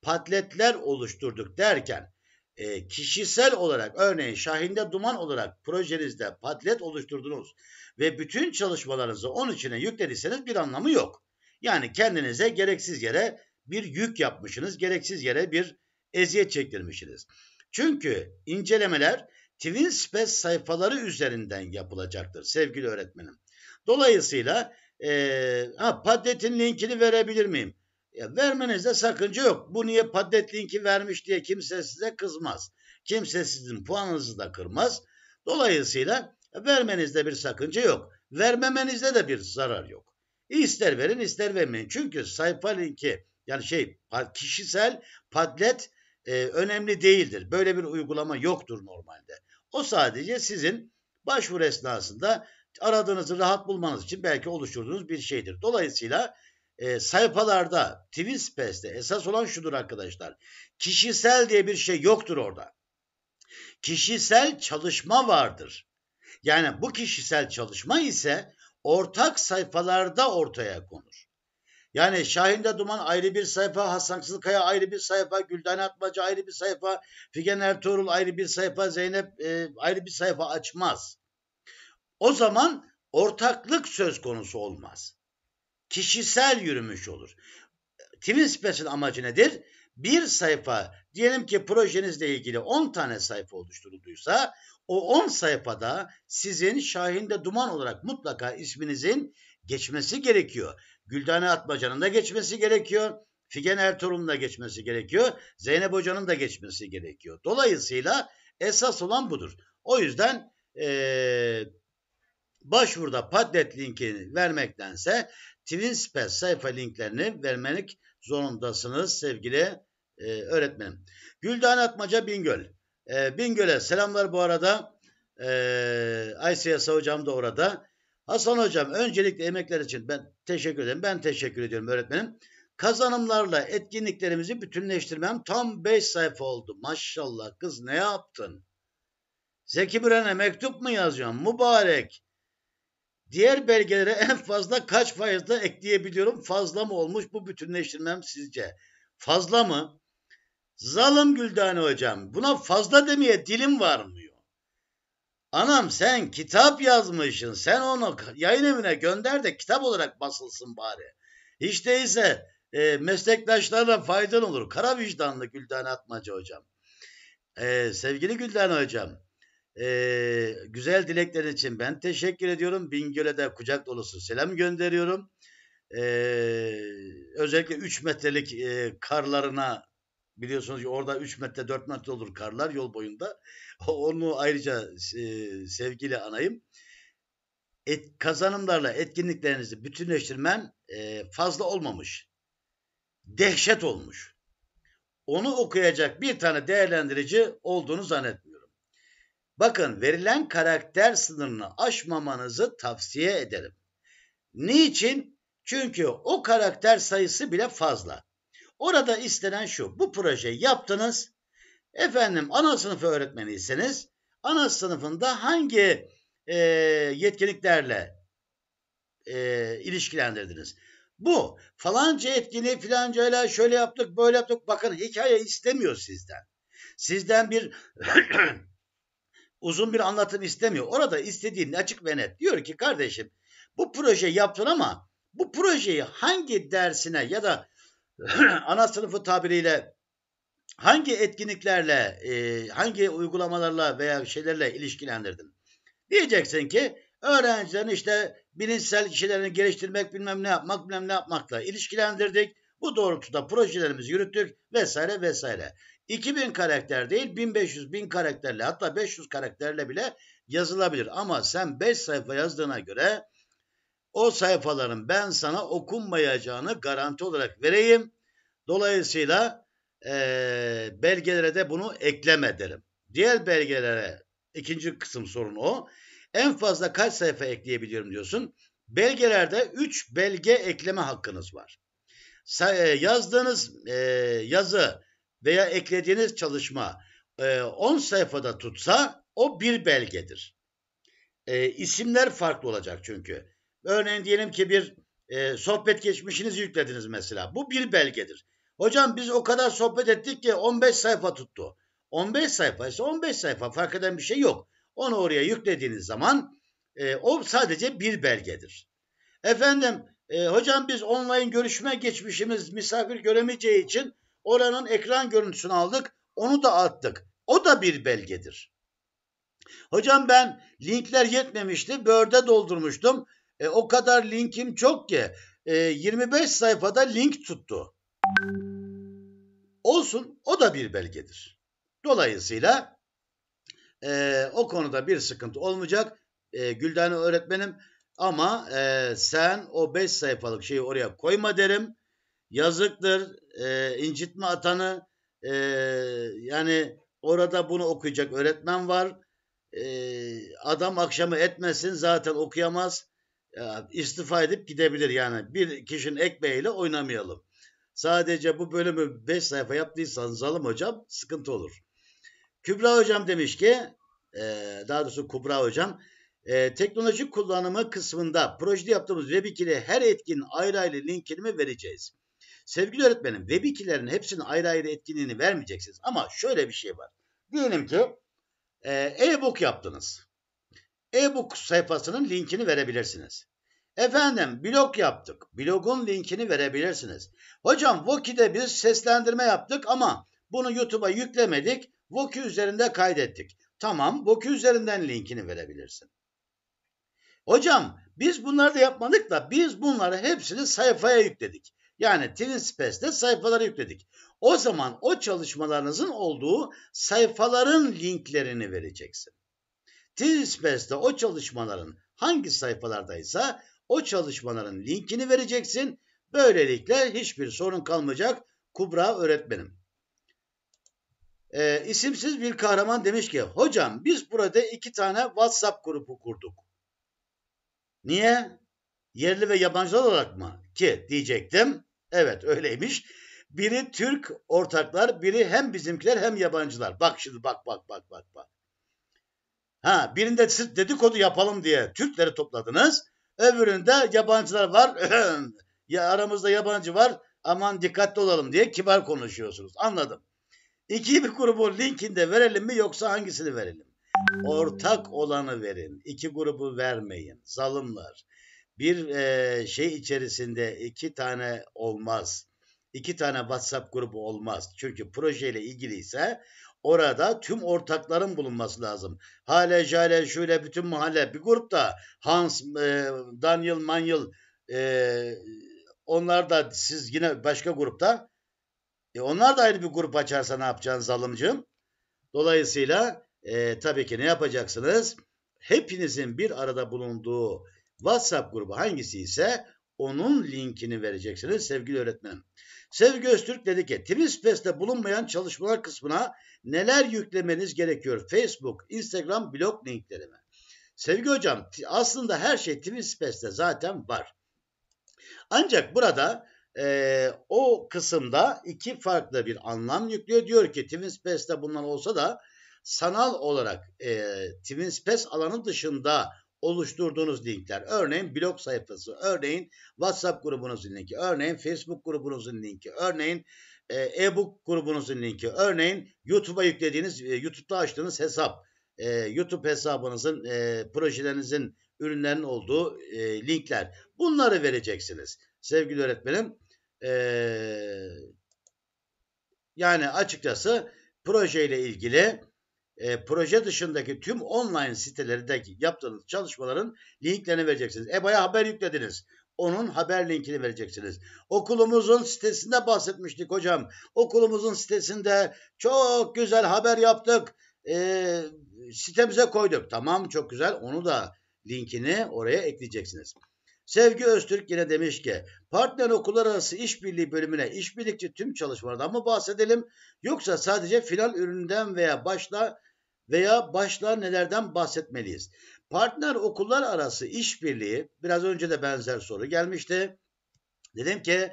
Patletler oluşturduk derken e, kişisel olarak örneğin Şahin'de Duman olarak projenizde patlet oluşturdunuz ve bütün çalışmalarınızı onun içine yüklediyseniz bir anlamı yok. Yani kendinize gereksiz yere bir yük yapmışsınız, gereksiz yere bir eziyet çektirmişsiniz. Çünkü incelemeler TwinSpace sayfaları üzerinden yapılacaktır sevgili öğretmenim. Dolayısıyla e, ha, Padlet'in linkini verebilir miyim? Ya vermenizde sakınca yok. Bu niye Padlet linki vermiş diye kimse size kızmaz. Kimse sizin puanınızı da kırmaz. Dolayısıyla vermenizde bir sakınca yok. Vermemenizde de bir zarar yok. İster verin ister vermeyin. Çünkü sayfa linki yani şey kişisel Padlet e, önemli değildir. Böyle bir uygulama yoktur normalde. O sadece sizin başvuru esnasında aradığınızı rahat bulmanız için belki oluşturduğunuz bir şeydir. Dolayısıyla e, sayfalarda Twinspace'de esas olan şudur arkadaşlar. Kişisel diye bir şey yoktur orada. Kişisel çalışma vardır. Yani bu kişisel çalışma ise ortak sayfalarda ortaya konur. Yani Şahin'de Duman ayrı bir sayfa, Hasan Kızılkaya ayrı bir sayfa, Güldane Atmaca ayrı bir sayfa, Figen Ertuğrul ayrı bir sayfa, Zeynep e, ayrı bir sayfa açmaz. O zaman ortaklık söz konusu olmaz. Kişisel yürümüş olur. Twin amacı nedir? Bir sayfa, diyelim ki projenizle ilgili 10 tane sayfa oluşturulduysa, o 10 sayfada sizin Şahin'de Duman olarak mutlaka isminizin geçmesi gerekiyor. Güldane Atmaca'nın da geçmesi gerekiyor. Figen Ertuğrul'un da geçmesi gerekiyor. Zeynep Hoca'nın da geçmesi gerekiyor. Dolayısıyla esas olan budur. O yüzden ee, başvuruda Padlet linkini vermektense TwinSpace sayfa linklerini vermelik zorundasınız sevgili e, öğretmenim. Güldane Atmaca Bingöl. E, Bingöl'e selamlar bu arada. E, ICS hocam da orada. Hasan Hocam öncelikle emekler için ben teşekkür ederim. Ben teşekkür ediyorum öğretmenim. Kazanımlarla etkinliklerimizi bütünleştirmem tam 5 sayfa oldu. Maşallah kız ne yaptın? Zeki Müren'e mektup mu yazıyorsun? Mübarek. Diğer belgelere en fazla kaç faizde ekleyebiliyorum? Fazla mı olmuş bu bütünleştirmem sizce? Fazla mı? Zalim Güldane hocam. Buna fazla demeye dilim var mı? Anam sen kitap yazmışsın. Sen onu yayın evine gönder de kitap olarak basılsın bari. Hiç değilse e, meslektaşlarla faydan olur. Kara vicdanlı Güldane Atmaca hocam. E, sevgili Güldane hocam. E, güzel dilekler için ben teşekkür ediyorum. Bingöl'e de kucak dolusu selam gönderiyorum. E, özellikle 3 metrelik e, karlarına biliyorsunuz orada 3 metre 4 metre olur karlar yol boyunda. [laughs] Onu ayrıca e, sevgili anayım. Et, kazanımlarla etkinliklerinizi bütünleştirmem e, fazla olmamış. Dehşet olmuş. Onu okuyacak bir tane değerlendirici olduğunu zannetmiyorum. Bakın verilen karakter sınırını aşmamanızı tavsiye ederim. Niçin? Çünkü o karakter sayısı bile fazla. Orada istenen şu. Bu projeyi yaptınız Efendim ana sınıfı öğretmeniyseniz ana sınıfında hangi e, yetkinliklerle e, ilişkilendirdiniz? Bu falanca etkini, filanca öyle şöyle yaptık böyle yaptık bakın hikaye istemiyor sizden. Sizden bir [clears throat] uzun bir anlatım istemiyor. Orada istediğini açık ve net. Diyor ki kardeşim bu proje yaptın ama bu projeyi hangi dersine ya da [clears throat] ana sınıfı tabiriyle hangi etkinliklerle, e, hangi uygulamalarla veya şeylerle ilişkilendirdin? Diyeceksin ki öğrencilerin işte bilinçsel kişilerini geliştirmek, bilmem ne yapmak, bilmem ne yapmakla ilişkilendirdik. Bu doğrultuda projelerimizi yürüttük vesaire vesaire. 2000 karakter değil 1500 bin karakterle hatta 500 karakterle bile yazılabilir. Ama sen 5 sayfa yazdığına göre o sayfaların ben sana okunmayacağını garanti olarak vereyim. Dolayısıyla e, belgelere de bunu ekleme derim. Diğer belgelere ikinci kısım sorun o. En fazla kaç sayfa ekleyebiliyorum diyorsun. Belgelerde 3 belge ekleme hakkınız var. Yazdığınız e, yazı veya eklediğiniz çalışma 10 e, sayfada tutsa o bir belgedir. E, isimler farklı olacak çünkü. Örneğin diyelim ki bir e, sohbet geçmişinizi yüklediniz mesela. Bu bir belgedir. Hocam biz o kadar sohbet ettik ki 15 sayfa tuttu. 15 sayfa ise 15 sayfa fark eden bir şey yok. Onu oraya yüklediğiniz zaman e, o sadece bir belgedir. Efendim e, hocam biz online görüşme geçmişimiz misafir göremeyeceği için oranın ekran görüntüsünü aldık. Onu da attık. O da bir belgedir. Hocam ben linkler yetmemişti. Word'e doldurmuştum. E, o kadar linkim çok ki e, 25 sayfada link tuttu. Olsun o da bir belgedir. Dolayısıyla e, o konuda bir sıkıntı olmayacak. E, Güldane öğretmenim ama e, sen o 5 sayfalık şeyi oraya koyma derim. Yazıktır. E, incitme atanı e, yani orada bunu okuyacak öğretmen var. E, adam akşamı etmesin zaten okuyamaz. E, istifa edip gidebilir yani. Bir kişinin ekmeğiyle oynamayalım. Sadece bu bölümü 5 sayfa yaptıysanız alım hocam sıkıntı olur. Kübra hocam demiş ki e, daha doğrusu Kubra hocam e, teknolojik kullanımı kısmında projede yaptığımız WebIK'li her etkin ayrı ayrı linkini vereceğiz? Sevgili öğretmenim WebIK'lerin hepsinin ayrı ayrı etkinliğini vermeyeceksiniz ama şöyle bir şey var. Diyelim ki e, e-book yaptınız. E-book sayfasının linkini verebilirsiniz. Efendim blog yaptık. Blogun linkini verebilirsiniz. Hocam Voki'de biz seslendirme yaptık ama bunu YouTube'a yüklemedik. Voki üzerinde kaydettik. Tamam Voki üzerinden linkini verebilirsin. Hocam biz bunları da yapmadık da biz bunları hepsini sayfaya yükledik. Yani Twinspace'de sayfaları yükledik. O zaman o çalışmalarınızın olduğu sayfaların linklerini vereceksin. Twinspace'de o çalışmaların hangi sayfalardaysa o çalışmaların linkini vereceksin. Böylelikle hiçbir sorun kalmayacak Kubra öğretmenim. E, isimsiz bir kahraman demiş ki hocam biz burada iki tane WhatsApp grubu kurduk. Niye? Yerli ve yabancı olarak mı? Ki diyecektim. Evet öyleymiş. Biri Türk ortaklar, biri hem bizimkiler hem yabancılar. Bak şimdi bak bak bak bak bak. Ha birinde siz dedikodu yapalım diye Türkleri topladınız. Öbüründe yabancılar var. [clears throat] ya aramızda yabancı var. Aman dikkatli olalım diye kibar konuşuyorsunuz. Anladım. İki bir grubun linkinde verelim mi yoksa hangisini verelim? Ortak olanı verin. İki grubu vermeyin. zalimler Bir e, şey içerisinde iki tane olmaz. İki tane WhatsApp grubu olmaz. Çünkü projeyle ilgiliyse Orada tüm ortakların bulunması lazım. Hale, Jale, Şule, bütün mahalle bir grupta Hans, e, Daniel, Manuel, e, onlar da siz yine başka grupta. E, onlar da ayrı bir grup açarsa ne yapacaksınız alımcım? Dolayısıyla e, tabii ki ne yapacaksınız? Hepinizin bir arada bulunduğu WhatsApp grubu hangisi ise onun linkini vereceksiniz sevgili öğretmenim. Sevgi Öztürk dedi ki Twistfest'te bulunmayan çalışmalar kısmına neler yüklemeniz gerekiyor? Facebook, Instagram, blog linkleri mi? Sevgi hocam aslında her şey Twistfest'te zaten var. Ancak burada e, o kısımda iki farklı bir anlam yüklüyor. Diyor ki Twinspace'de bunlar olsa da sanal olarak e, Twinspace alanı dışında oluşturduğunuz linkler. Örneğin blog sayfası, örneğin WhatsApp grubunuzun linki, örneğin Facebook grubunuzun linki, örneğin e, e-book grubunuzun linki, örneğin YouTube'a yüklediğiniz, e, YouTube'da açtığınız hesap, e, YouTube hesabınızın, projelerinizin, ürünlerin olduğu linkler. Bunları vereceksiniz sevgili öğretmenim. yani açıkçası projeyle ilgili e, proje dışındaki tüm online sitelerdeki yaptığınız çalışmaların linklerini vereceksiniz. EBA'ya haber yüklediniz. Onun haber linkini vereceksiniz. Okulumuzun sitesinde bahsetmiştik hocam. Okulumuzun sitesinde çok güzel haber yaptık. E, sitemize koyduk. Tamam çok güzel. Onu da linkini oraya ekleyeceksiniz. Sevgi Öztürk yine demiş ki partner okullar arası işbirliği bölümüne işbirlikçi tüm çalışmalardan mı bahsedelim yoksa sadece final üründen veya başla veya başla nelerden bahsetmeliyiz? Partner okullar arası işbirliği biraz önce de benzer soru gelmişti. Dedim ki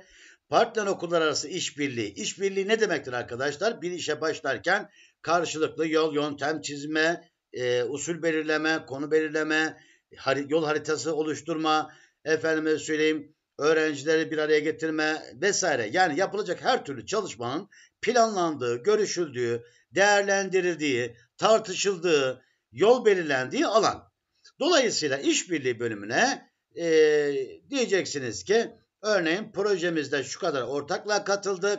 partner okullar arası işbirliği. İşbirliği ne demektir arkadaşlar? Bir işe başlarken karşılıklı yol yöntem çizme, e, usul belirleme, konu belirleme, yol haritası oluşturma, efendime söyleyeyim öğrencileri bir araya getirme vesaire. Yani yapılacak her türlü çalışmanın planlandığı, görüşüldüğü, değerlendirildiği, tartışıldığı, yol belirlendiği alan. Dolayısıyla işbirliği bölümüne e, diyeceksiniz ki örneğin projemizde şu kadar ortakla katıldık.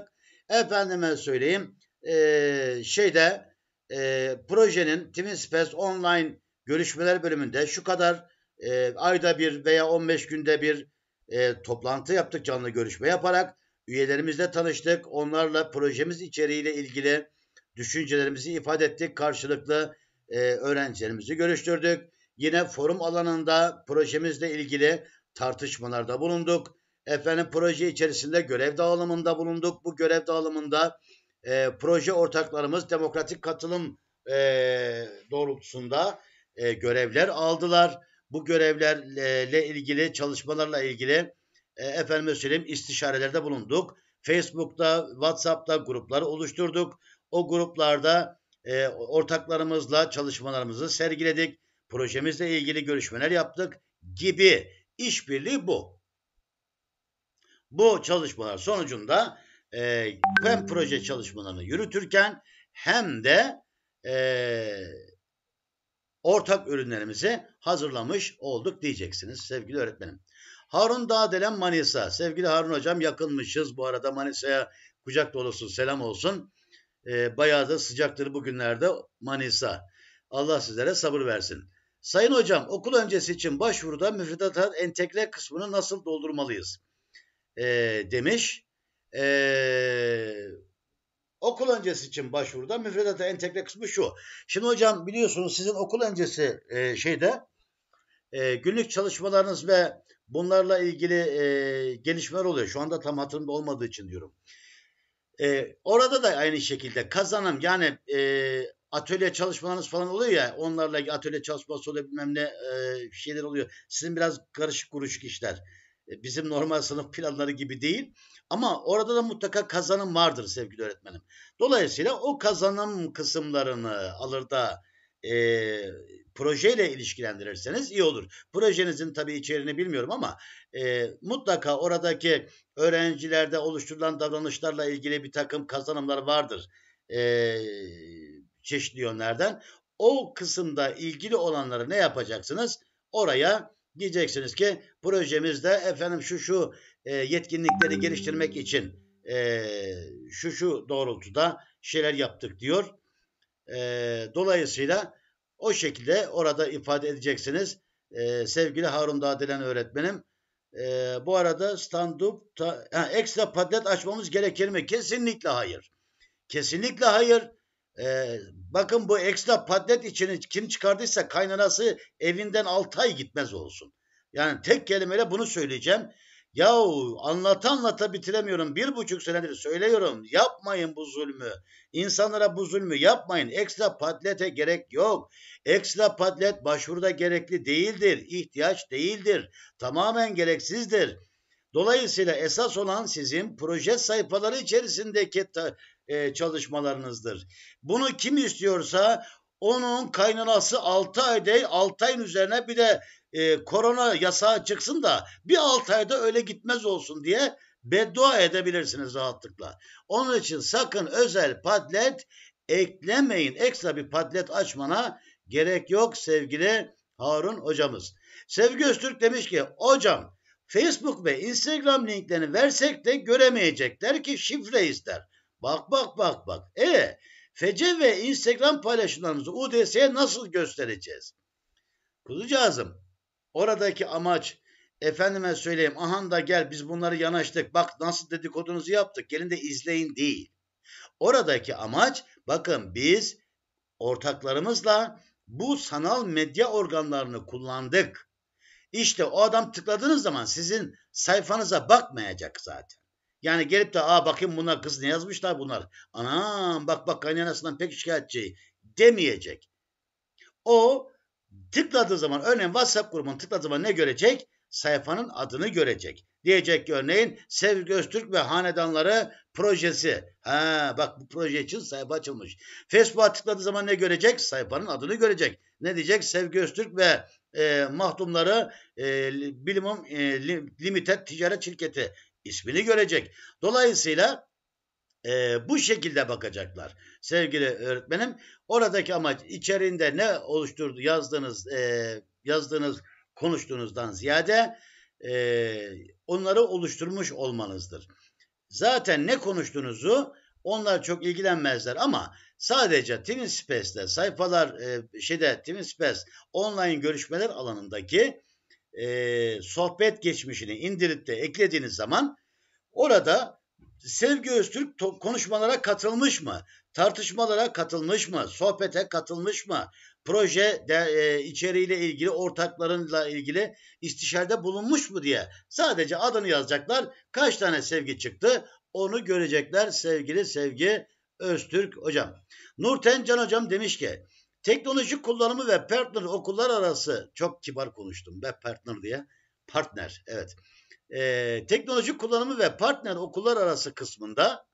Efendime söyleyeyim e, şeyde e, projenin Teamspace online görüşmeler bölümünde şu kadar e, ayda bir veya 15 günde bir e, toplantı yaptık canlı görüşme yaparak üyelerimizle tanıştık. Onlarla projemiz içeriğiyle ilgili düşüncelerimizi ifade ettik. Karşılıklı e, öğrencilerimizi görüştürdük. Yine forum alanında projemizle ilgili tartışmalarda bulunduk. Efendim proje içerisinde görev dağılımında bulunduk. Bu görev dağılımında e, proje ortaklarımız demokratik katılım e, doğrultusunda e, görevler aldılar bu görevlerle ilgili çalışmalarla ilgili e, efendime söyleyeyim istişarelerde bulunduk. Facebook'ta, WhatsApp'ta grupları oluşturduk. O gruplarda e, ortaklarımızla çalışmalarımızı sergiledik. Projemizle ilgili görüşmeler yaptık gibi. işbirliği bu. Bu çalışmalar sonucunda e, hem proje çalışmalarını yürütürken hem de e, ortak ürünlerimizi hazırlamış olduk diyeceksiniz sevgili öğretmenim. Harun Dağdelen Manisa. Sevgili Harun Hocam yakınmışız. Bu arada Manisa'ya kucak dolusu selam olsun. E, bayağı da sıcaktır bugünlerde Manisa. Allah sizlere sabır versin. Sayın Hocam okul öncesi için başvuruda müfredata entegre kısmını nasıl doldurmalıyız? E, demiş. Eee Okul öncesi için başvuruda müfredata entegre kısmı şu. Şimdi hocam biliyorsunuz sizin okul öncesi e, şeyde e, günlük çalışmalarınız ve bunlarla ilgili e, gelişmeler oluyor. Şu anda tam hatırımda olmadığı için diyorum. E, orada da aynı şekilde kazanım yani e, atölye çalışmalarınız falan oluyor ya onlarla atölye çalışması oluyor bilmem ne e, şeyler oluyor. Sizin biraz karışık kuruşuk işler. E, bizim normal sınıf planları gibi değil. Ama orada da mutlaka kazanım vardır sevgili öğretmenim. Dolayısıyla o kazanım kısımlarını alır da e, projeyle ilişkilendirirseniz iyi olur. Projenizin tabii içeriğini bilmiyorum ama e, mutlaka oradaki öğrencilerde oluşturulan davranışlarla ilgili bir takım kazanımlar vardır. E, çeşitli yönlerden. O kısımda ilgili olanları ne yapacaksınız? Oraya diyeceksiniz ki projemizde efendim şu şu e, yetkinlikleri geliştirmek için e, şu şu doğrultuda şeyler yaptık diyor. E, dolayısıyla o şekilde orada ifade edeceksiniz. E, sevgili Harun Dağdelen öğretmenim. E, bu arada stand-up ekstra padlet açmamız gerekir mi? Kesinlikle hayır. Kesinlikle hayır. Ee, bakın bu ekstra padlet içini kim çıkardıysa kaynanası evinden 6 ay gitmez olsun. Yani tek kelimeyle bunu söyleyeceğim. Yahu anlata anlata bitiremiyorum. Bir buçuk senedir söylüyorum. Yapmayın bu zulmü. İnsanlara bu zulmü yapmayın. Ekstra patlete gerek yok. Ekstra patlet başvuruda gerekli değildir. ihtiyaç değildir. Tamamen gereksizdir. Dolayısıyla esas olan sizin proje sayfaları içerisindeki ta, e, çalışmalarınızdır. Bunu kim istiyorsa onun kaynanası Altay değil Altay'ın üzerine bir de e, korona yasağı çıksın da bir Altay'da öyle gitmez olsun diye beddua edebilirsiniz rahatlıkla. Onun için sakın özel padlet eklemeyin. Ekstra bir padlet açmana gerek yok sevgili Harun hocamız. Sevgi Öztürk demiş ki hocam Facebook ve Instagram linklerini versek de göremeyecekler ki şifre ister. Bak bak bak bak. E Fece ve Instagram paylaşımlarımızı UDS'ye nasıl göstereceğiz? Kuzucağızım oradaki amaç efendime söyleyeyim ahan da gel biz bunları yanaştık bak nasıl dedikodunuzu yaptık gelin de izleyin değil. Oradaki amaç bakın biz ortaklarımızla bu sanal medya organlarını kullandık. İşte o adam tıkladığınız zaman sizin sayfanıza bakmayacak zaten. Yani gelip de aa bakayım bunlar kız ne yazmışlar bunlar. Anam bak bak kaynanasından pek şikayetçi demeyecek. O tıkladığı zaman örneğin WhatsApp grubunu tıkladığı zaman ne görecek? Sayfanın adını görecek. Diyecek ki örneğin Sevgi Öztürk ve Hanedanları projesi. Ha bak bu proje için sayfa açılmış. Facebook'a tıkladığı zaman ne görecek? Sayfanın adını görecek. Ne diyecek? Sevgi Öztürk ve e, mahdumları e, bilimum e, limited ticaret şirketi ismini görecek. Dolayısıyla e, bu şekilde bakacaklar. Sevgili öğretmenim oradaki amaç içerinde ne oluşturdu yazdığınız e, yazdığınız konuştuğunuzdan ziyade e, onları oluşturmuş olmanızdır. Zaten ne konuştuğunuzu onlar çok ilgilenmezler ama sadece Teamspace'de sayfalar e, şeyde Teamspace online görüşmeler alanındaki e, sohbet geçmişini indirip de eklediğiniz zaman orada Sevgi Öztürk konuşmalara katılmış mı? Tartışmalara katılmış mı? Sohbete katılmış mı? Proje de, e, içeriğiyle ilgili ortaklarınla ilgili istişarede bulunmuş mu diye sadece adını yazacaklar. Kaç tane sevgi çıktı? Onu görecekler sevgili sevgi Öztürk hocam. Nurten Can hocam demiş ki Teknoloji kullanımı ve partner okullar arası çok kibar konuştum ve partner diye partner evet. Ee, teknoloji kullanımı ve partner okullar arası kısmında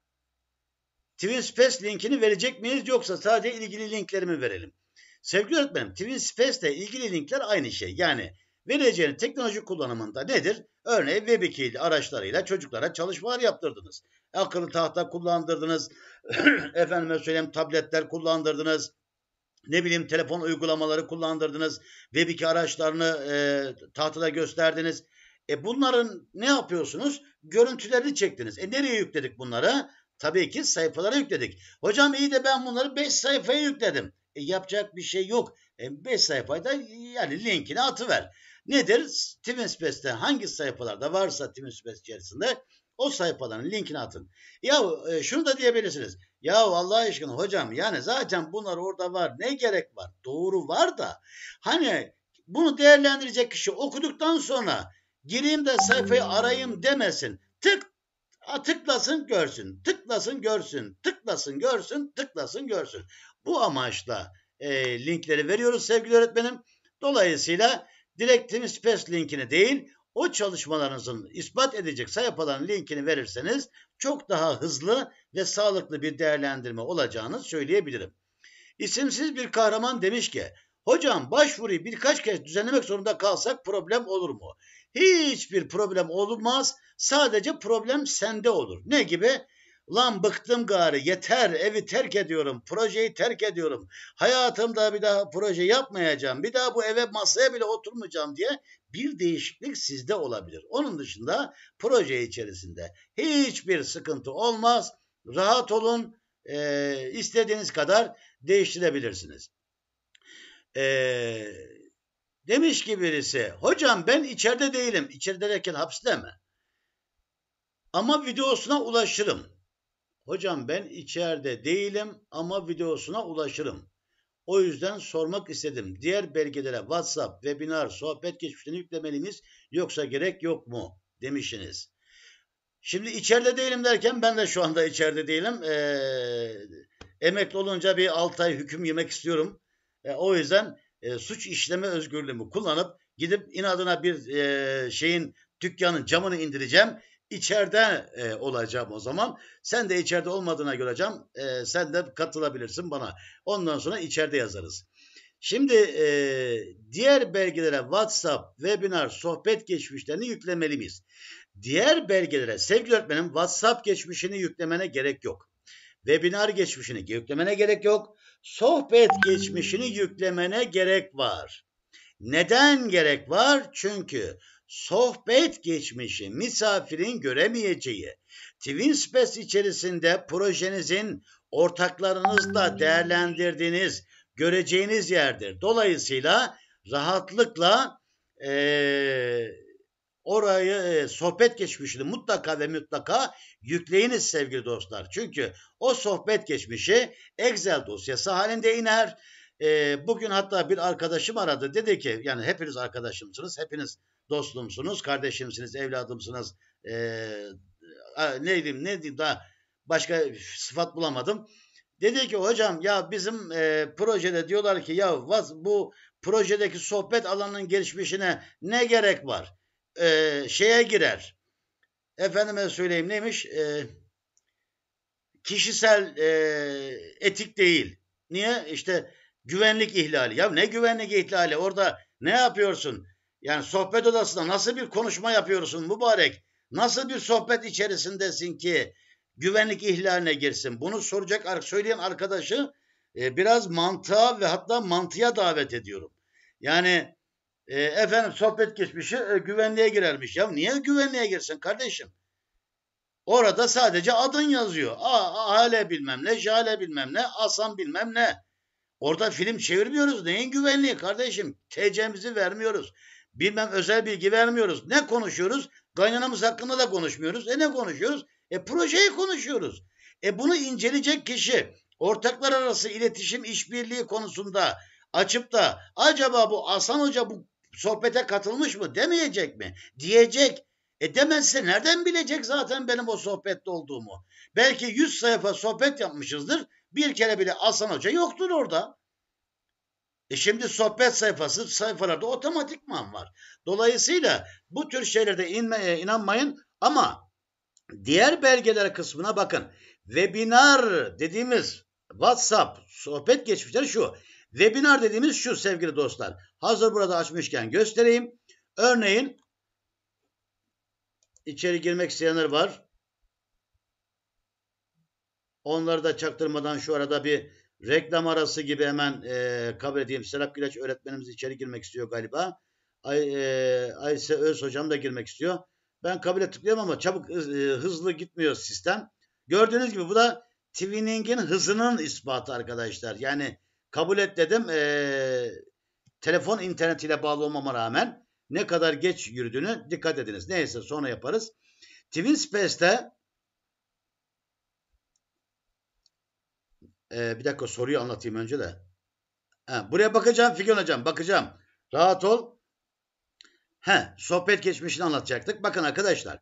Twin Space linkini verecek miyiz yoksa sadece ilgili linklerimi verelim? Sevgili öğretmenim TwinSpace ile ilgili linkler aynı şey. Yani vereceğiniz teknoloji kullanımında nedir? Örneğin Web2 araçlarıyla çocuklara çalışmalar yaptırdınız. Akıllı tahta kullandırdınız. [clears throat] efendime söyleyeyim tabletler kullandırdınız ne bileyim telefon uygulamaları kullandırdınız. Web 2 araçlarını e, tahtada gösterdiniz. E bunların ne yapıyorsunuz? Görüntülerini çektiniz. E nereye yükledik bunları? Tabii ki sayfalara yükledik. Hocam iyi de ben bunları 5 sayfaya yükledim. E yapacak bir şey yok. 5 e sayfada yani linkini atıver. Nedir? Teamspace'te hangi sayfalarda varsa Teamspace içerisinde o sayfaların linkini atın. Ya e, şunu da diyebilirsiniz. Ya vallahi aşkına hocam yani zaten bunlar orada var. Ne gerek var? Doğru var da hani bunu değerlendirecek kişi okuduktan sonra gireyim de sayfayı arayayım demesin. Tık tıklasın görsün, tıklasın görsün, tıklasın görsün, tıklasın görsün. Bu amaçla e, linkleri veriyoruz sevgili öğretmenim. Dolayısıyla direkt TeamSpace linkini değil o çalışmalarınızın ispat edecek sayfaların linkini verirseniz çok daha hızlı ve sağlıklı bir değerlendirme olacağını söyleyebilirim. İsimsiz bir kahraman demiş ki, hocam başvuruyu birkaç kez düzenlemek zorunda kalsak problem olur mu? Hiçbir problem olmaz, sadece problem sende olur. Ne gibi? Lan bıktım gari yeter evi terk ediyorum projeyi terk ediyorum hayatımda bir daha proje yapmayacağım bir daha bu eve masaya bile oturmayacağım diye bir değişiklik sizde olabilir. Onun dışında proje içerisinde hiçbir sıkıntı olmaz rahat olun e, istediğiniz kadar değiştirebilirsiniz. E, demiş ki birisi hocam ben içeride değilim içeride derken hapiste mi? Ama videosuna ulaşırım. Hocam ben içeride değilim ama videosuna ulaşırım. O yüzden sormak istedim. Diğer belgelere WhatsApp, webinar, sohbet geçmişini yüklemeliyiz yoksa gerek yok mu demişsiniz. Şimdi içeride değilim derken ben de şu anda içeride değilim. Ee, emekli olunca bir 6 ay hüküm yemek istiyorum. E, o yüzden e, suç işleme özgürlüğümü kullanıp gidip inadına bir e, şeyin dükkanın camını indireceğim içeride e, olacağım o zaman. Sen de içeride olmadığına göre hocam e, sen de katılabilirsin bana. Ondan sonra içeride yazarız. Şimdi e, diğer belgelere WhatsApp, webinar, sohbet geçmişlerini yüklemeli miyiz? Diğer belgelere sevgili öğretmenim WhatsApp geçmişini yüklemene gerek yok. Webinar geçmişini yüklemene gerek yok. Sohbet geçmişini yüklemene gerek var. Neden gerek var? Çünkü sohbet geçmişi misafirin göremeyeceği, Twin Space içerisinde projenizin ortaklarınızla değerlendirdiğiniz, göreceğiniz yerdir. Dolayısıyla rahatlıkla e, orayı e, sohbet geçmişini mutlaka ve mutlaka yükleyiniz sevgili dostlar. Çünkü o sohbet geçmişi Excel dosyası halinde iner. E, bugün hatta bir arkadaşım aradı. Dedi ki yani hepiniz arkadaşımsınız. Hepiniz dostumsunuz, kardeşimsiniz, evladımsınız. Ee, ne diyeyim, ne diyeyim daha başka sıfat bulamadım. Dedi ki hocam ya bizim e, projede diyorlar ki ya vaz, bu projedeki sohbet alanının gelişmişine ne gerek var? E, şeye girer. Efendime söyleyeyim neymiş? E, kişisel e, etik değil. Niye? İşte güvenlik ihlali. Ya ne güvenlik ihlali? Orada ne yapıyorsun? Yani sohbet odasında nasıl bir konuşma yapıyorsun mübarek? Nasıl bir sohbet içerisindesin ki güvenlik ihlaline girsin? Bunu soracak söyleyen arkadaşı e, biraz mantığa ve hatta mantıya davet ediyorum. Yani e, efendim sohbet geçmişi e, güvenliğe girermiş. Ya niye güvenliğe girsin kardeşim? Orada sadece adın yazıyor. A, hale bilmem ne, jale bilmem ne, asan bilmem ne. Orada film çevirmiyoruz. Neyin güvenliği kardeşim? TC'mizi vermiyoruz. Bilmem özel bilgi vermiyoruz. Ne konuşuyoruz? Kaynanamız hakkında da konuşmuyoruz. E ne konuşuyoruz? E projeyi konuşuyoruz. E bunu inceleyecek kişi ortaklar arası iletişim işbirliği konusunda açıp da acaba bu Aslan Hoca bu sohbete katılmış mı demeyecek mi? Diyecek. E demezse nereden bilecek zaten benim o sohbette olduğumu? Belki 100 sayfa sohbet yapmışızdır. Bir kere bile Aslan Hoca yoktur orada. E şimdi sohbet sayfası sayfalarda otomatikman var. Dolayısıyla bu tür şeylerde inme, e, inanmayın ama diğer belgeler kısmına bakın. Webinar dediğimiz WhatsApp sohbet geçmişleri şu. Webinar dediğimiz şu sevgili dostlar. Hazır burada açmışken göstereyim. Örneğin içeri girmek isteyenler var. Onları da çaktırmadan şu arada bir Reklam arası gibi hemen e, kabul edeyim. Serap Güleç öğretmenimiz içeri girmek istiyor galiba. Ay, e, Ayse Öz hocam da girmek istiyor. Ben kabule tıklıyorum ama çabuk e, hızlı gitmiyor sistem. Gördüğünüz gibi bu da Twinning'in hızının ispatı arkadaşlar. Yani kabul et dedim. E, telefon internetiyle bağlı olmama rağmen ne kadar geç yürüdüğünü dikkat ediniz. Neyse sonra yaparız. Twin Space'te Ee, bir dakika soruyu anlatayım önce de. Ha, buraya bakacağım Figen Hocam bakacağım. Rahat ol. He, sohbet geçmişini anlatacaktık. Bakın arkadaşlar.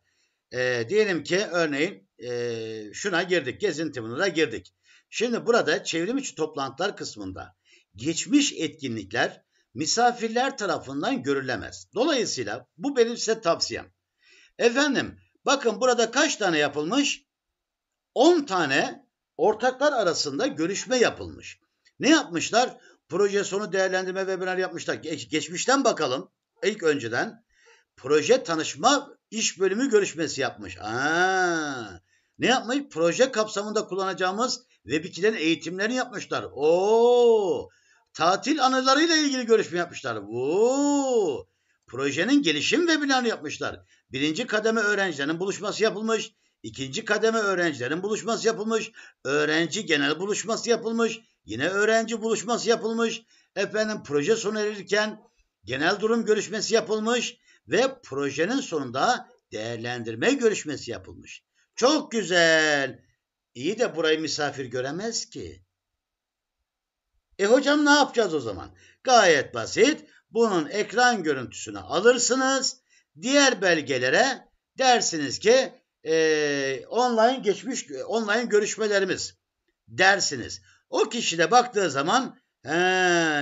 E, diyelim ki örneğin e, şuna girdik. Gezinti bunlara girdik. Şimdi burada çevrim içi toplantılar kısmında geçmiş etkinlikler misafirler tarafından görülemez. Dolayısıyla bu benim size tavsiyem. Efendim bakın burada kaç tane yapılmış? 10 tane ortaklar arasında görüşme yapılmış. Ne yapmışlar? Proje sonu değerlendirme webinar yapmışlar. Geç, geçmişten bakalım. İlk önceden proje tanışma iş bölümü görüşmesi yapmış. Aa, ne yapmış? Proje kapsamında kullanacağımız Web eğitimlerini yapmışlar. Oo! Tatil anılarıyla ilgili görüşme yapmışlar. Oo! Projenin gelişim webinarı yapmışlar. Birinci kademe öğrencilerin buluşması yapılmış. İkinci kademe öğrencilerin buluşması yapılmış. Öğrenci genel buluşması yapılmış. Yine öğrenci buluşması yapılmış. Efendim proje sona erirken genel durum görüşmesi yapılmış ve projenin sonunda değerlendirme görüşmesi yapılmış. Çok güzel. İyi de burayı misafir göremez ki. E hocam ne yapacağız o zaman? Gayet basit. Bunun ekran görüntüsünü alırsınız. Diğer belgelere dersiniz ki e, online geçmiş online görüşmelerimiz dersiniz. O kişi de baktığı zaman he,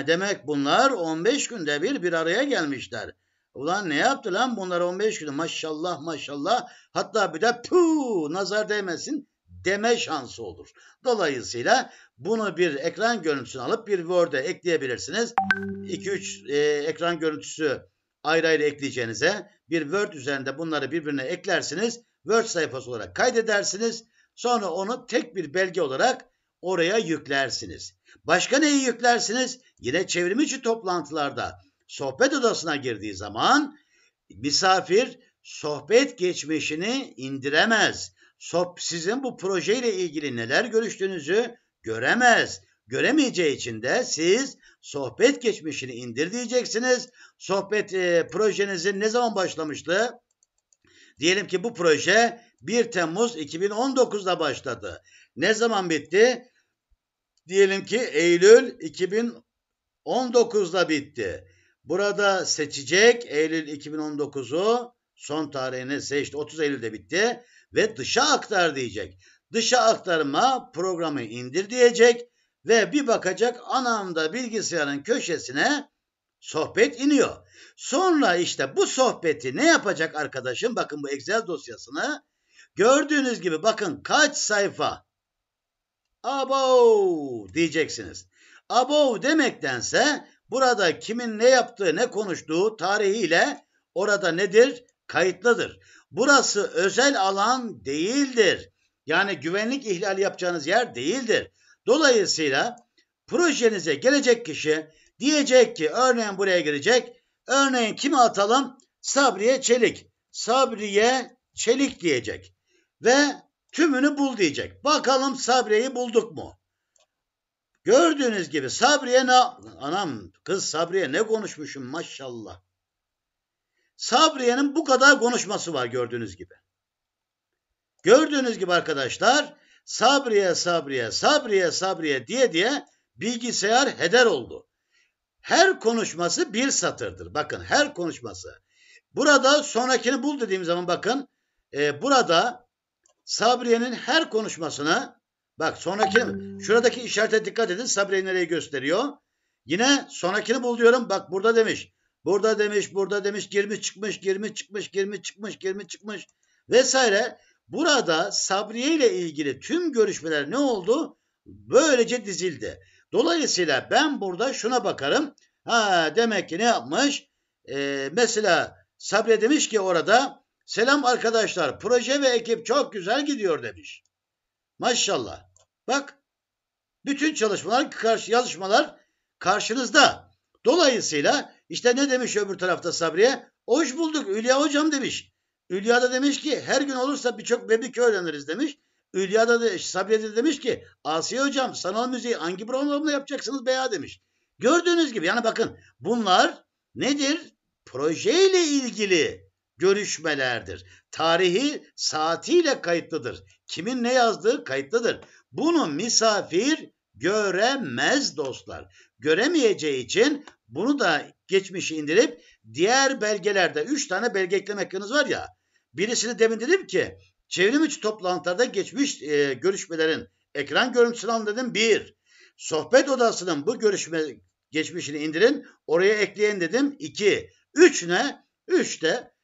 demek bunlar 15 günde bir bir araya gelmişler. Ulan ne yaptı lan bunlar 15 günde maşallah maşallah hatta bir de puh, nazar değmesin deme şansı olur. Dolayısıyla bunu bir ekran görüntüsünü alıp bir Word'e ekleyebilirsiniz. 2-3 e, ekran görüntüsü ayrı ayrı ekleyeceğinize bir Word üzerinde bunları birbirine eklersiniz Word sayfası olarak kaydedersiniz. Sonra onu tek bir belge olarak oraya yüklersiniz. Başka neyi yüklersiniz? Yine çevrimiçi toplantılarda sohbet odasına girdiği zaman misafir sohbet geçmişini indiremez. Sizin bu projeyle ilgili neler görüştüğünüzü göremez. Göremeyeceği için de siz sohbet geçmişini indir diyeceksiniz. Sohbet e, projenizin ne zaman başlamıştı? Diyelim ki bu proje 1 Temmuz 2019'da başladı. Ne zaman bitti? Diyelim ki Eylül 2019'da bitti. Burada seçecek Eylül 2019'u son tarihini seçti. 30 Eylül'de bitti ve dışa aktar diyecek. Dışa aktarma programı indir diyecek ve bir bakacak anamda bilgisayarın köşesine Sohbet iniyor. Sonra işte bu sohbeti ne yapacak arkadaşım? Bakın bu Excel dosyasını. Gördüğünüz gibi bakın kaç sayfa. Above diyeceksiniz. Above demektense burada kimin ne yaptığı, ne konuştuğu tarihiyle orada nedir? Kayıtlıdır. Burası özel alan değildir. Yani güvenlik ihlali yapacağınız yer değildir. Dolayısıyla projenize gelecek kişi Diyecek ki örneğin buraya girecek. Örneğin kimi atalım? Sabriye Çelik. Sabriye Çelik diyecek. Ve tümünü bul diyecek. Bakalım Sabriye'yi bulduk mu? Gördüğünüz gibi Sabriye ne... Anam kız Sabriye ne konuşmuşum maşallah. Sabriye'nin bu kadar konuşması var gördüğünüz gibi. Gördüğünüz gibi arkadaşlar Sabriye Sabriye Sabriye Sabriye diye diye bilgisayar heder oldu. Her konuşması bir satırdır. Bakın her konuşması. Burada sonrakini bul dediğim zaman bakın e, burada Sabriye'nin her konuşmasına bak sonrakini şuradaki işarete dikkat edin Sabriye nereyi gösteriyor. Yine sonrakini bul diyorum. Bak burada demiş. Burada demiş, burada demiş, girmiş çıkmış, girmiş çıkmış, girmiş çıkmış, girmiş çıkmış vesaire. Burada Sabriye ile ilgili tüm görüşmeler ne oldu? Böylece dizildi. Dolayısıyla ben burada şuna bakarım. Ha demek ki ne yapmış? Ee, mesela Sabri demiş ki orada selam arkadaşlar proje ve ekip çok güzel gidiyor demiş. Maşallah. Bak bütün çalışmalar, karşı yazışmalar karşınızda. Dolayısıyla işte ne demiş öbür tarafta Sabriye? Hoş bulduk Hülya hocam demiş. Hülya da demiş ki her gün olursa birçok bebek öğreniriz demiş. Hülya da Sabriye de demiş ki Asiye hocam sanal müziği hangi programda yapacaksınız beya demiş. Gördüğünüz gibi yani bakın bunlar nedir? Projeyle ilgili görüşmelerdir. Tarihi saatiyle kayıtlıdır. Kimin ne yazdığı kayıtlıdır. Bunu misafir göremez dostlar. Göremeyeceği için bunu da geçmişi indirip diğer belgelerde 3 tane belge ekleme hakkınız var ya. Birisini demin dedim ki Çevrim içi toplantılarda geçmiş e, görüşmelerin ekran görüntüsünü anladım. Bir, sohbet odasının bu görüşme geçmişini indirin. Oraya ekleyin dedim. İki, üç ne? Üç de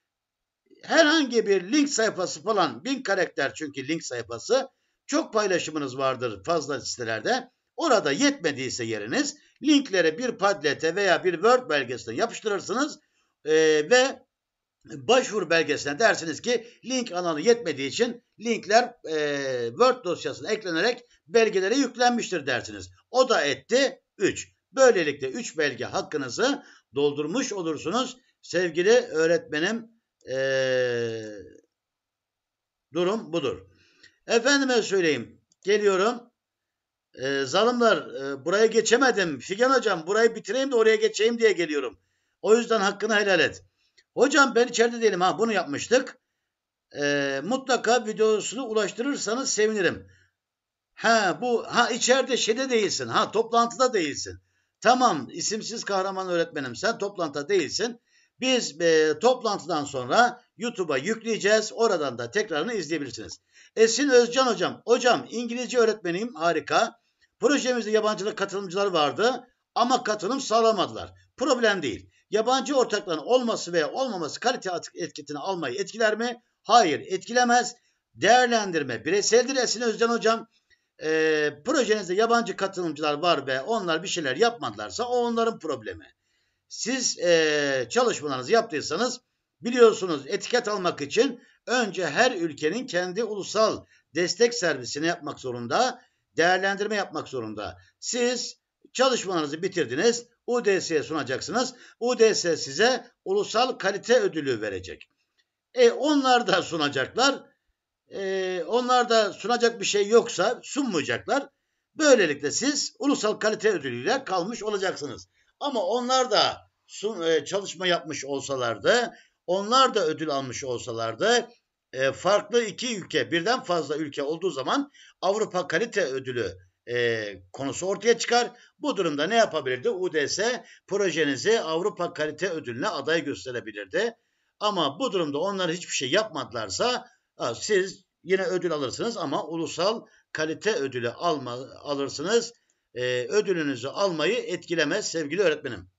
herhangi bir link sayfası falan bin karakter çünkü link sayfası çok paylaşımınız vardır fazla sitelerde. Orada yetmediyse yeriniz linklere bir Padlet'e veya bir Word belgesine yapıştırırsınız e, ve başvuru belgesine dersiniz ki link alanı yetmediği için linkler e, Word dosyasına eklenerek belgelere yüklenmiştir dersiniz. O da etti 3. Böylelikle 3 belge hakkınızı doldurmuş olursunuz. Sevgili öğretmenim e, durum budur. Efendime söyleyeyim geliyorum. E, zalımlar e, buraya geçemedim. Figen hocam burayı bitireyim de oraya geçeyim diye geliyorum. O yüzden hakkını helal et. Hocam ben içeride değilim ha bunu yapmıştık. E, mutlaka videosunu ulaştırırsanız sevinirim. Ha bu ha içeride şeyde değilsin. Ha toplantıda değilsin. Tamam isimsiz kahraman öğretmenim sen toplantıda değilsin. Biz e, toplantıdan sonra YouTube'a yükleyeceğiz. Oradan da tekrarını izleyebilirsiniz. Esin Özcan hocam. Hocam İngilizce öğretmeniyim. Harika. Projemizde yabancılık katılımcılar vardı ama katılım sağlamadılar. Problem değil. Yabancı ortakların olması veya olmaması kalite etiketini almayı etkiler mi? Hayır etkilemez. Değerlendirme bireyseldir Esin Özcan Hocam. E, projenizde yabancı katılımcılar var ve onlar bir şeyler yapmadılarsa o onların problemi. Siz e, çalışmalarınızı yaptıysanız biliyorsunuz etiket almak için önce her ülkenin kendi ulusal destek servisini yapmak zorunda, değerlendirme yapmak zorunda. Siz çalışmalarınızı bitirdiniz. UDS'ye sunacaksınız. UDS size ulusal kalite ödülü verecek. E onlar da sunacaklar. E, onlar da sunacak bir şey yoksa sunmayacaklar. Böylelikle siz ulusal kalite ödülüyle kalmış olacaksınız. Ama onlar da sun, e, çalışma yapmış olsalardı, onlar da ödül almış olsalardı e, farklı iki ülke birden fazla ülke olduğu zaman Avrupa Kalite Ödülü e, konusu ortaya çıkar. Bu durumda ne yapabilirdi? UDS projenizi Avrupa Kalite Ödülü'ne aday gösterebilirdi. Ama bu durumda onlar hiçbir şey yapmadılarsa e, siz yine ödül alırsınız ama ulusal kalite ödülü alma, alırsınız. E, ödülünüzü almayı etkilemez sevgili öğretmenim.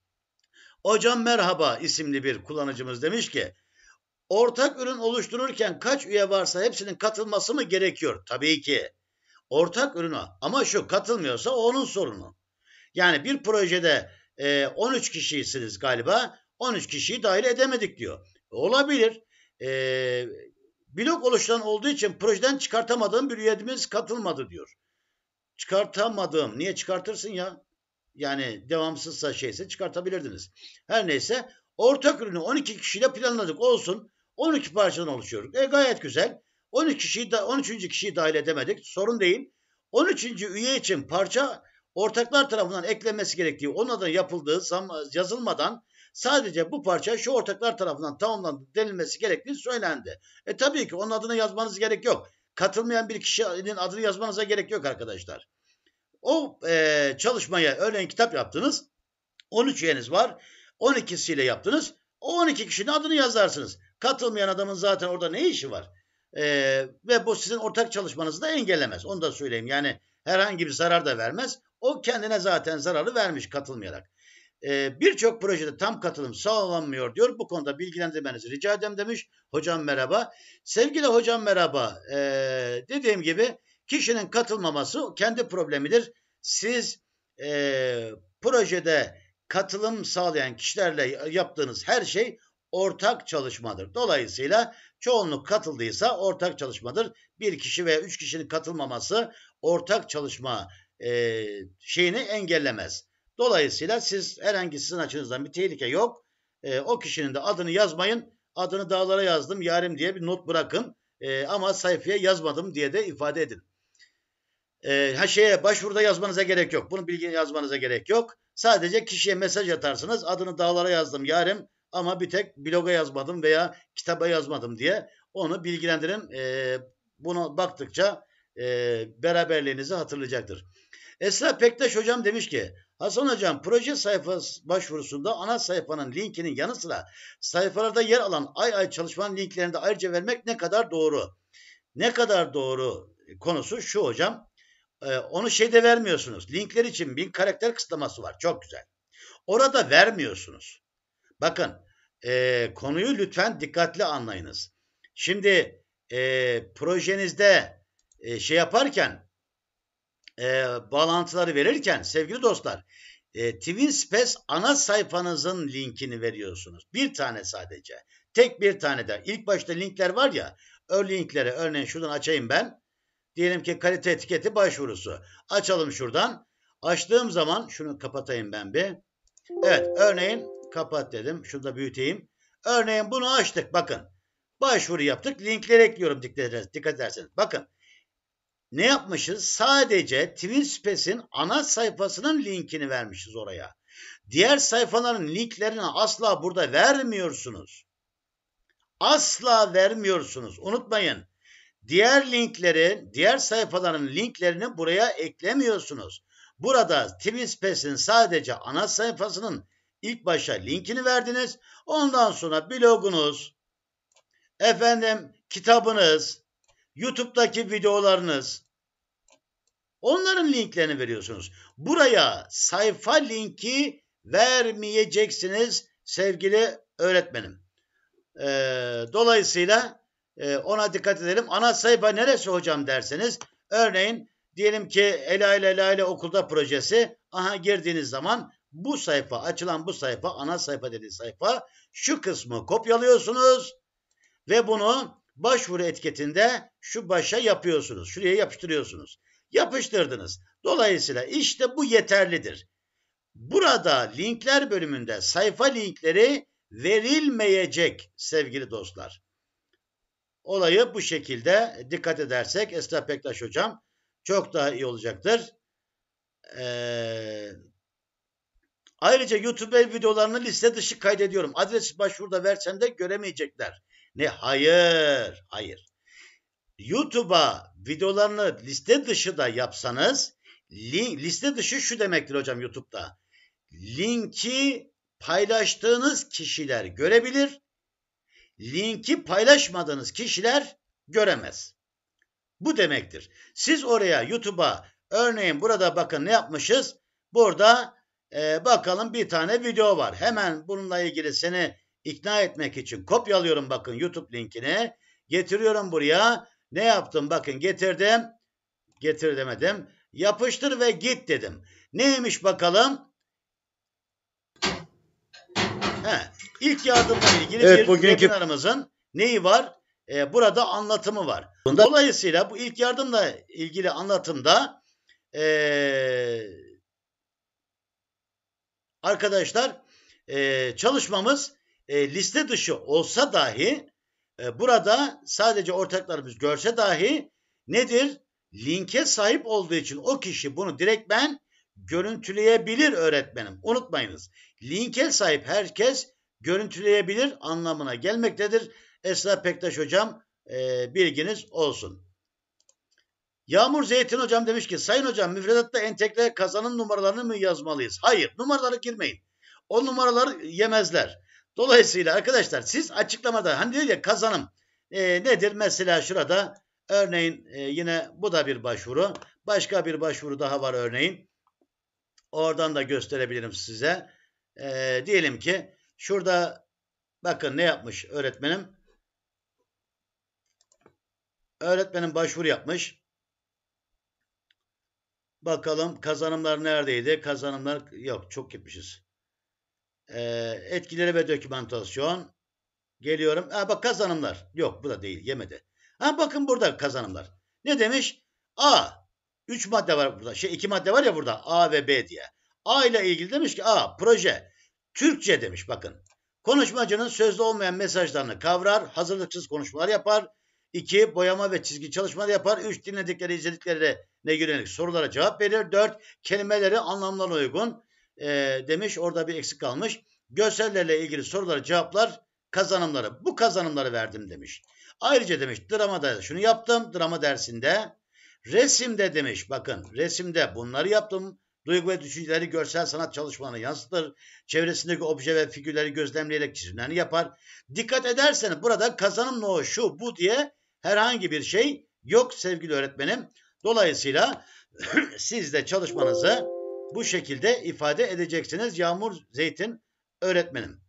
Hocam merhaba isimli bir kullanıcımız demiş ki ortak ürün oluştururken kaç üye varsa hepsinin katılması mı gerekiyor? Tabii ki. Ortak ürün Ama şu katılmıyorsa onun sorunu. Yani bir projede e, 13 kişisiniz galiba. 13 kişiyi dahil edemedik diyor. Olabilir. E, blok oluşturan olduğu için projeden çıkartamadığım bir üyemiz katılmadı diyor. Çıkartamadığım. Niye çıkartırsın ya? Yani devamsızsa şeyse çıkartabilirdiniz. Her neyse ortak ürünü 12 kişiyle planladık olsun. 12 parçadan oluşuyor. E gayet güzel. 13 kişiyi 13. kişiyi dahil edemedik. Sorun değil. 13. üye için parça ortaklar tarafından eklenmesi gerektiği onun adına yapıldığı yazılmadan sadece bu parça şu ortaklar tarafından tamamlandı denilmesi gerektiği söylendi. E tabii ki onun adını yazmanız gerek yok. Katılmayan bir kişinin adını yazmanıza gerek yok arkadaşlar. O e, çalışmaya örneğin kitap yaptınız. 13 üyeniz var. 12'siyle yaptınız. O 12 kişinin adını yazarsınız. Katılmayan adamın zaten orada ne işi var? E, ve bu sizin ortak çalışmanızı da engellemez. Onu da söyleyeyim. Yani herhangi bir zarar da vermez. O kendine zaten zararı vermiş katılmayarak. E, Birçok projede tam katılım sağlanmıyor diyor. Bu konuda bilgilendirmenizi rica edem demiş. Hocam merhaba. Sevgili hocam merhaba. E, dediğim gibi kişinin katılmaması kendi problemidir. Siz e, projede katılım sağlayan kişilerle yaptığınız her şey ortak çalışmadır. Dolayısıyla çoğunluk katıldıysa ortak çalışmadır. Bir kişi veya üç kişinin katılmaması ortak çalışma e, şeyini engellemez. Dolayısıyla siz herhangi sizin açınızdan bir tehlike yok. E, o kişinin de adını yazmayın. Adını dağlara yazdım yarim diye bir not bırakın. E, ama sayfaya yazmadım diye de ifade edin. E, ha şeye başvuruda yazmanıza gerek yok. Bunun bilgini yazmanıza gerek yok. Sadece kişiye mesaj atarsınız. Adını dağlara yazdım yarim ama bir tek bloga yazmadım veya kitaba yazmadım diye onu bilgilendirin. E, buna baktıkça e, beraberliğinizi hatırlayacaktır. Esra Pektaş hocam demiş ki Hasan hocam proje sayfası başvurusunda ana sayfanın linkinin yanı sıra sayfalarda yer alan ay ay çalışmanın linklerini de ayrıca vermek ne kadar doğru? Ne kadar doğru konusu şu hocam. E, onu şeyde vermiyorsunuz. Linkler için bin karakter kısıtlaması var. Çok güzel. Orada vermiyorsunuz. Bakın e, konuyu lütfen dikkatli anlayınız. Şimdi e, projenizde e, şey yaparken e, bağlantıları verirken sevgili dostlar e, Space ana sayfanızın linkini veriyorsunuz. Bir tane sadece. Tek bir tane de. İlk başta linkler var ya ön linkleri. örneğin şuradan açayım ben. Diyelim ki kalite etiketi başvurusu. Açalım şuradan. Açtığım zaman şunu kapatayım ben bir. Evet örneğin Kapat dedim. Şunu da büyüteyim. Örneğin bunu açtık. Bakın. Başvuru yaptık. Linkleri ekliyorum dikkat ederseniz. Bakın. Ne yapmışız? Sadece Twinspace'in ana sayfasının linkini vermişiz oraya. Diğer sayfaların linklerini asla burada vermiyorsunuz. Asla vermiyorsunuz. Unutmayın. Diğer linkleri, diğer sayfaların linklerini buraya eklemiyorsunuz. Burada Twinspace'in sadece ana sayfasının ilk başa linkini verdiniz. Ondan sonra blogunuz, efendim kitabınız, YouTube'daki videolarınız, onların linklerini veriyorsunuz. Buraya sayfa linki vermeyeceksiniz sevgili öğretmenim. Ee, dolayısıyla e, ona dikkat edelim. Ana sayfa neresi hocam derseniz örneğin diyelim ki Ela ile Ela ile okulda projesi aha girdiğiniz zaman bu sayfa açılan bu sayfa ana sayfa dediği sayfa şu kısmı kopyalıyorsunuz ve bunu başvuru etiketinde şu başa yapıyorsunuz. Şuraya yapıştırıyorsunuz. Yapıştırdınız. Dolayısıyla işte bu yeterlidir. Burada linkler bölümünde sayfa linkleri verilmeyecek sevgili dostlar. Olayı bu şekilde dikkat edersek Esra Pektaş hocam çok daha iyi olacaktır. Ee, Ayrıca YouTube ev videolarını liste dışı kaydediyorum. Adres başvuruda versen de göremeyecekler. Ne? Hayır, hayır. YouTube'a videolarını liste dışı da yapsanız link, liste dışı şu demektir hocam YouTube'da. Linki paylaştığınız kişiler görebilir. Linki paylaşmadığınız kişiler göremez. Bu demektir. Siz oraya YouTube'a örneğin burada bakın ne yapmışız? Burada ee, bakalım bir tane video var. Hemen bununla ilgili seni ikna etmek için kopyalıyorum bakın YouTube linkini. Getiriyorum buraya. Ne yaptım? Bakın getirdim. Getir demedim. Yapıştır ve git dedim. Neymiş bakalım? He, ilk yardımla ilgili evet, bir bugünkü... webinarımızın neyi var? Ee, burada anlatımı var. Dolayısıyla bu ilk yardımla ilgili anlatımda ee, arkadaşlar e, çalışmamız e, liste dışı olsa dahi e, burada sadece ortaklarımız görse dahi nedir? Linke sahip olduğu için o kişi bunu direkt ben görüntüleyebilir öğretmenim. Unutmayınız. Linke sahip herkes görüntüleyebilir anlamına gelmektedir. Esra Pektaş hocam e, bilginiz olsun. Yağmur Zeytin hocam demiş ki sayın hocam müfredatta entegre kazanın numaralarını mı yazmalıyız? Hayır numaraları girmeyin. O numaraları yemezler. Dolayısıyla arkadaşlar siz açıklamada hani diyor ya kazanım e, nedir? Mesela şurada örneğin e, yine bu da bir başvuru. Başka bir başvuru daha var örneğin. Oradan da gösterebilirim size. E, diyelim ki şurada bakın ne yapmış öğretmenim. Öğretmenin başvuru yapmış. Bakalım kazanımlar neredeydi? Kazanımlar yok. Çok gitmişiz. Ee, etkileri ve dokumentasyon Geliyorum. Ha, bak kazanımlar. Yok bu da değil. Yemedi. Ha bakın burada kazanımlar. Ne demiş? A. 3 madde var burada. Şey 2 madde var ya burada. A ve B diye. A ile ilgili demiş ki A. Proje. Türkçe demiş bakın. Konuşmacının sözlü olmayan mesajlarını kavrar, hazırlıksız konuşmalar yapar, 2. Boyama ve çizgi çalışmaları yapar. 3. Dinledikleri, izlediklerine yönelik sorulara cevap verir. 4. Kelimeleri anlamlarına uygun e, demiş. Orada bir eksik kalmış. Görsellerle ilgili soruları cevaplar kazanımları. Bu kazanımları verdim demiş. Ayrıca demiş drama dersinde şunu yaptım. Drama dersinde resimde demiş bakın resimde bunları yaptım. Duygu ve düşünceleri görsel sanat çalışmalarına yansıtır. Çevresindeki obje ve figürleri gözlemleyerek çizimlerini yapar. Dikkat ederseniz burada kazanım no şu bu diye herhangi bir şey yok sevgili öğretmenim. Dolayısıyla [clears throat] siz de çalışmanızı bu şekilde ifade edeceksiniz Yağmur Zeytin öğretmenim.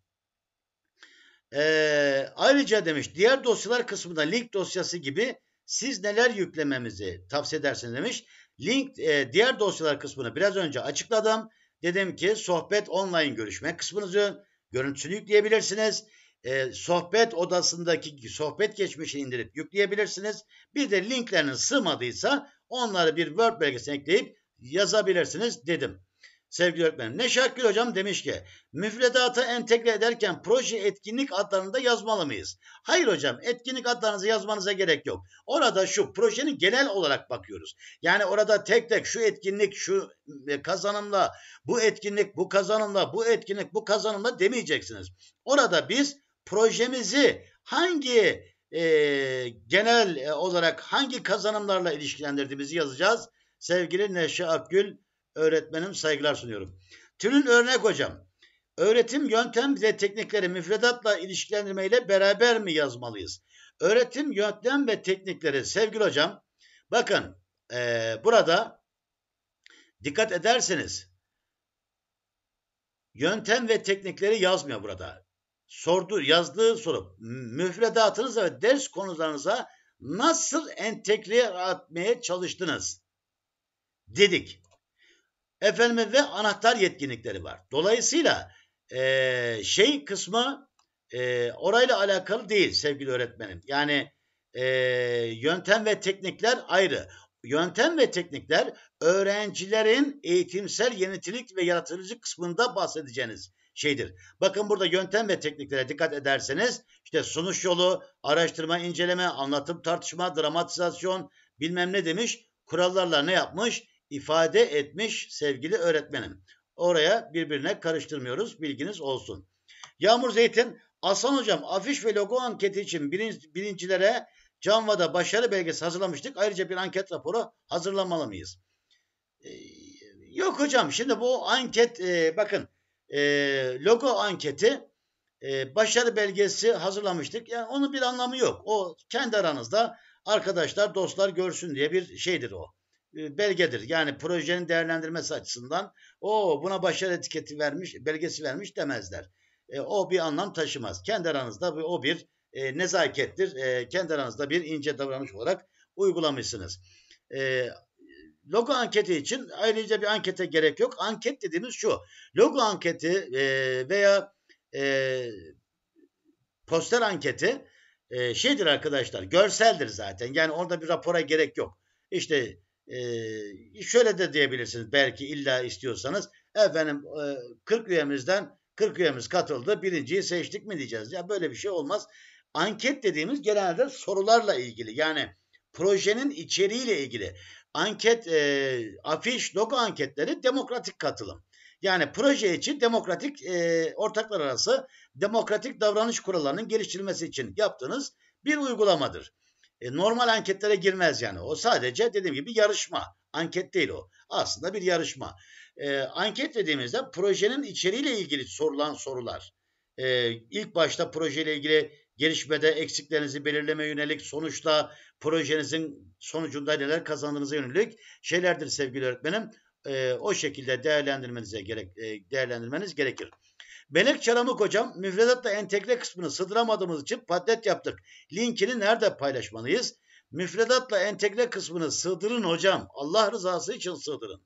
Ee, ayrıca demiş diğer dosyalar kısmında link dosyası gibi siz neler yüklememizi tavsiye edersiniz demiş. Link e, diğer dosyalar kısmını biraz önce açıkladım. Dedim ki sohbet online görüşme kısmınızı görüntüsünü yükleyebilirsiniz e, sohbet odasındaki sohbet geçmişini indirip yükleyebilirsiniz. Bir de linklerinin sığmadıysa onları bir Word belgesine ekleyip yazabilirsiniz dedim. Sevgili öğretmenim Neşakül hocam demiş ki müfredata entegre ederken proje etkinlik adlarını da yazmalı mıyız? Hayır hocam etkinlik adlarınızı yazmanıza gerek yok. Orada şu projenin genel olarak bakıyoruz. Yani orada tek tek şu etkinlik şu e, kazanımla bu etkinlik bu kazanımla bu etkinlik bu kazanımla demeyeceksiniz. Orada biz projemizi hangi e, genel e, olarak hangi kazanımlarla ilişkilendirdiğimizi yazacağız. Sevgili Neşe Akgül öğretmenim saygılar sunuyorum. Tülün örnek hocam. Öğretim yöntem ve teknikleri müfredatla ilişkilendirmeyle beraber mi yazmalıyız? Öğretim yöntem ve teknikleri sevgili hocam bakın e, burada dikkat ederseniz yöntem ve teknikleri yazmıyor burada sordu, yazdığı soru müfredatınıza ve ders konularınıza nasıl entegre etmeye çalıştınız? Dedik. Efendime ve anahtar yetkinlikleri var. Dolayısıyla e, şey kısmı e, orayla alakalı değil sevgili öğretmenim. Yani e, yöntem ve teknikler ayrı. Yöntem ve teknikler öğrencilerin eğitimsel yenitilik ve yaratıcılık kısmında bahsedeceğiniz şeydir. Bakın burada yöntem ve tekniklere dikkat ederseniz işte sunuş yolu, araştırma, inceleme, anlatım, tartışma, dramatizasyon bilmem ne demiş. Kurallarla ne yapmış? ifade etmiş sevgili öğretmenim. Oraya birbirine karıştırmıyoruz. Bilginiz olsun. Yağmur Zeytin, Aslan Hocam afiş ve logo anketi için birinci, birincilere Canva'da başarı belgesi hazırlamıştık. Ayrıca bir anket raporu hazırlamalı mıyız? Ee, yok hocam şimdi bu anket e, bakın e, logo anketi e, başarı belgesi hazırlamıştık. Yani onun bir anlamı yok. O kendi aranızda arkadaşlar, dostlar görsün diye bir şeydir o. E, belgedir. Yani projenin değerlendirmesi açısından o buna başarı etiketi vermiş, belgesi vermiş demezler. E, o bir anlam taşımaz. Kendi aranızda o bir e, nezakettir. E, kendi aranızda bir ince davranış olarak uygulamışsınız. E, Logo anketi için ayrıca bir ankete gerek yok. Anket dediğimiz şu. Logo anketi e, veya e, poster anketi e, şeydir arkadaşlar. Görseldir zaten. Yani orada bir rapora gerek yok. İşte e, şöyle de diyebilirsiniz belki illa istiyorsanız. Efendim e, 40 üyemizden 40 üyemiz katıldı. Birinciyi seçtik mi diyeceğiz. Ya böyle bir şey olmaz. Anket dediğimiz genelde sorularla ilgili. Yani projenin içeriğiyle ilgili anket, e, afiş, logo anketleri demokratik katılım. Yani proje için demokratik e, ortaklar arası demokratik davranış kurallarının geliştirilmesi için yaptığınız bir uygulamadır. E, normal anketlere girmez yani. O sadece dediğim gibi yarışma. Anket değil o. Aslında bir yarışma. E, anket dediğimizde projenin içeriğiyle ilgili sorulan sorular. E, ilk başta projeyle ilgili gelişmede eksiklerinizi belirleme yönelik sonuçta projenizin sonucunda neler kazandığınıza yönelik şeylerdir sevgili öğretmenim. E, o şekilde değerlendirmenize gerek e, değerlendirmeniz gerekir. Benek Çaramık hocam müfredatla entegre kısmını sığdıramadığımız için patlet yaptık. Linkini nerede paylaşmalıyız? Müfredatla entegre kısmını sığdırın hocam. Allah rızası için sığdırın.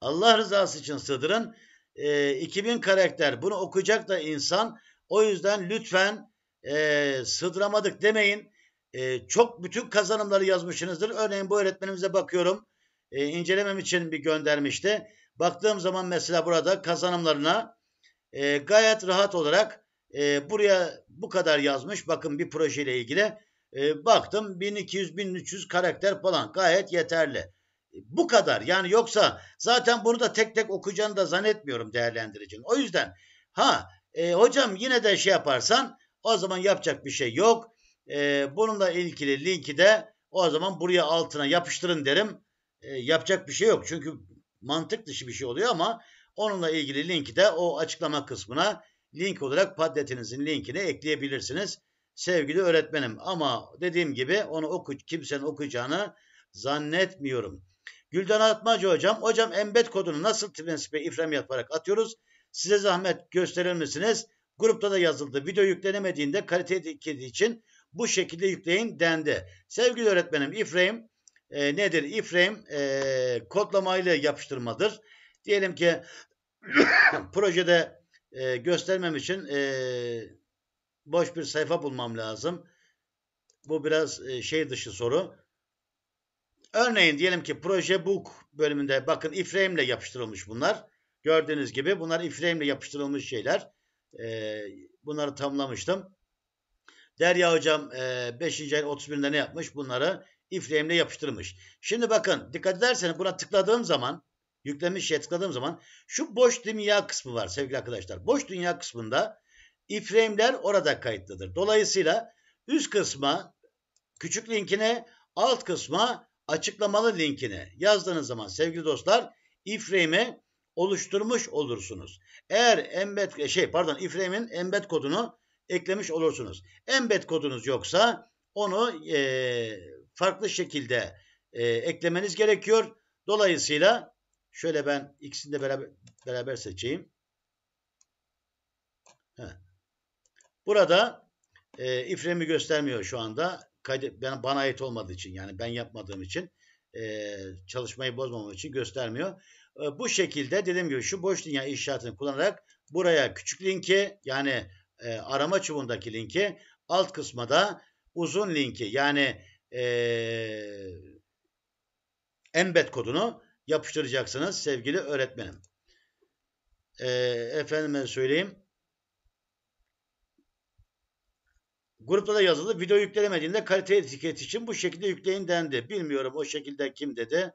Allah rızası için sığdırın. E, ee, 2000 karakter bunu okuyacak da insan. O yüzden lütfen e, sığdıramadık demeyin. E, çok bütün kazanımları yazmışsınızdır. Örneğin bu öğretmenimize bakıyorum. E, incelemem için bir göndermişti. Baktığım zaman mesela burada kazanımlarına e, gayet rahat olarak e, buraya bu kadar yazmış. Bakın bir projeyle ilgili. E, baktım 1200-1300 karakter falan gayet yeterli. bu kadar yani yoksa zaten bunu da tek tek okuyacağını da zannetmiyorum değerlendiricinin. O yüzden ha e, hocam yine de şey yaparsan o zaman yapacak bir şey yok. E, ee, bununla ilgili linki de o zaman buraya altına yapıştırın derim. E, yapacak bir şey yok. Çünkü mantık dışı bir şey oluyor ama onunla ilgili linki de o açıklama kısmına link olarak padletinizin linkini ekleyebilirsiniz. Sevgili öğretmenim ama dediğim gibi onu oku, kimsenin okuyacağını zannetmiyorum. Gülden Atmacı hocam. Hocam embed kodunu nasıl prensibe ifrem yaparak atıyoruz? Size zahmet gösterir misiniz? Grupta da yazıldı. Video yüklenemediğinde kalite etkili için bu şekilde yükleyin dendi. Sevgili öğretmenim iframe e, nedir? Iframe e, ile yapıştırmadır. Diyelim ki [coughs] projede e, göstermem için e, boş bir sayfa bulmam lazım. Bu biraz e, şey dışı soru. Örneğin diyelim ki proje book bölümünde bakın iframe ile yapıştırılmış bunlar. Gördüğünüz gibi bunlar iframe ile yapıştırılmış şeyler. E, bunları tamlamıştım. Derya hocam 5. E, ayın 31'inde ne yapmış? Bunları iframe'le yapıştırmış. Şimdi bakın dikkat ederseniz buna tıkladığım zaman yüklemiş şeye tıkladığım zaman şu boş dünya kısmı var sevgili arkadaşlar. Boş dünya kısmında iframe'ler orada kayıtlıdır. Dolayısıyla üst kısma küçük linkine alt kısma açıklamalı linkine yazdığınız zaman sevgili dostlar iframe'i oluşturmuş olursunuz. Eğer embed e, şey pardon iframe'in embed kodunu eklemiş olursunuz. Embed kodunuz yoksa onu e, farklı şekilde e, eklemeniz gerekiyor. Dolayısıyla şöyle ben ikisini de beraber, beraber seçeyim. Burada e, ifremi göstermiyor şu anda. Kaydı, ben, bana ait olmadığı için yani ben yapmadığım için e, çalışmayı bozmamam için göstermiyor. Ee, bu şekilde dediğim gibi şu boş dünya inşaatını kullanarak buraya küçük linki yani e, arama çubuğundaki linki alt kısma da uzun linki yani e, embed kodunu yapıştıracaksınız sevgili öğretmenim. E, efendime söyleyeyim. Grupta da yazılı video yüklenemediğinde kalite etiketi için bu şekilde yükleyin dendi. Bilmiyorum o şekilde kim dedi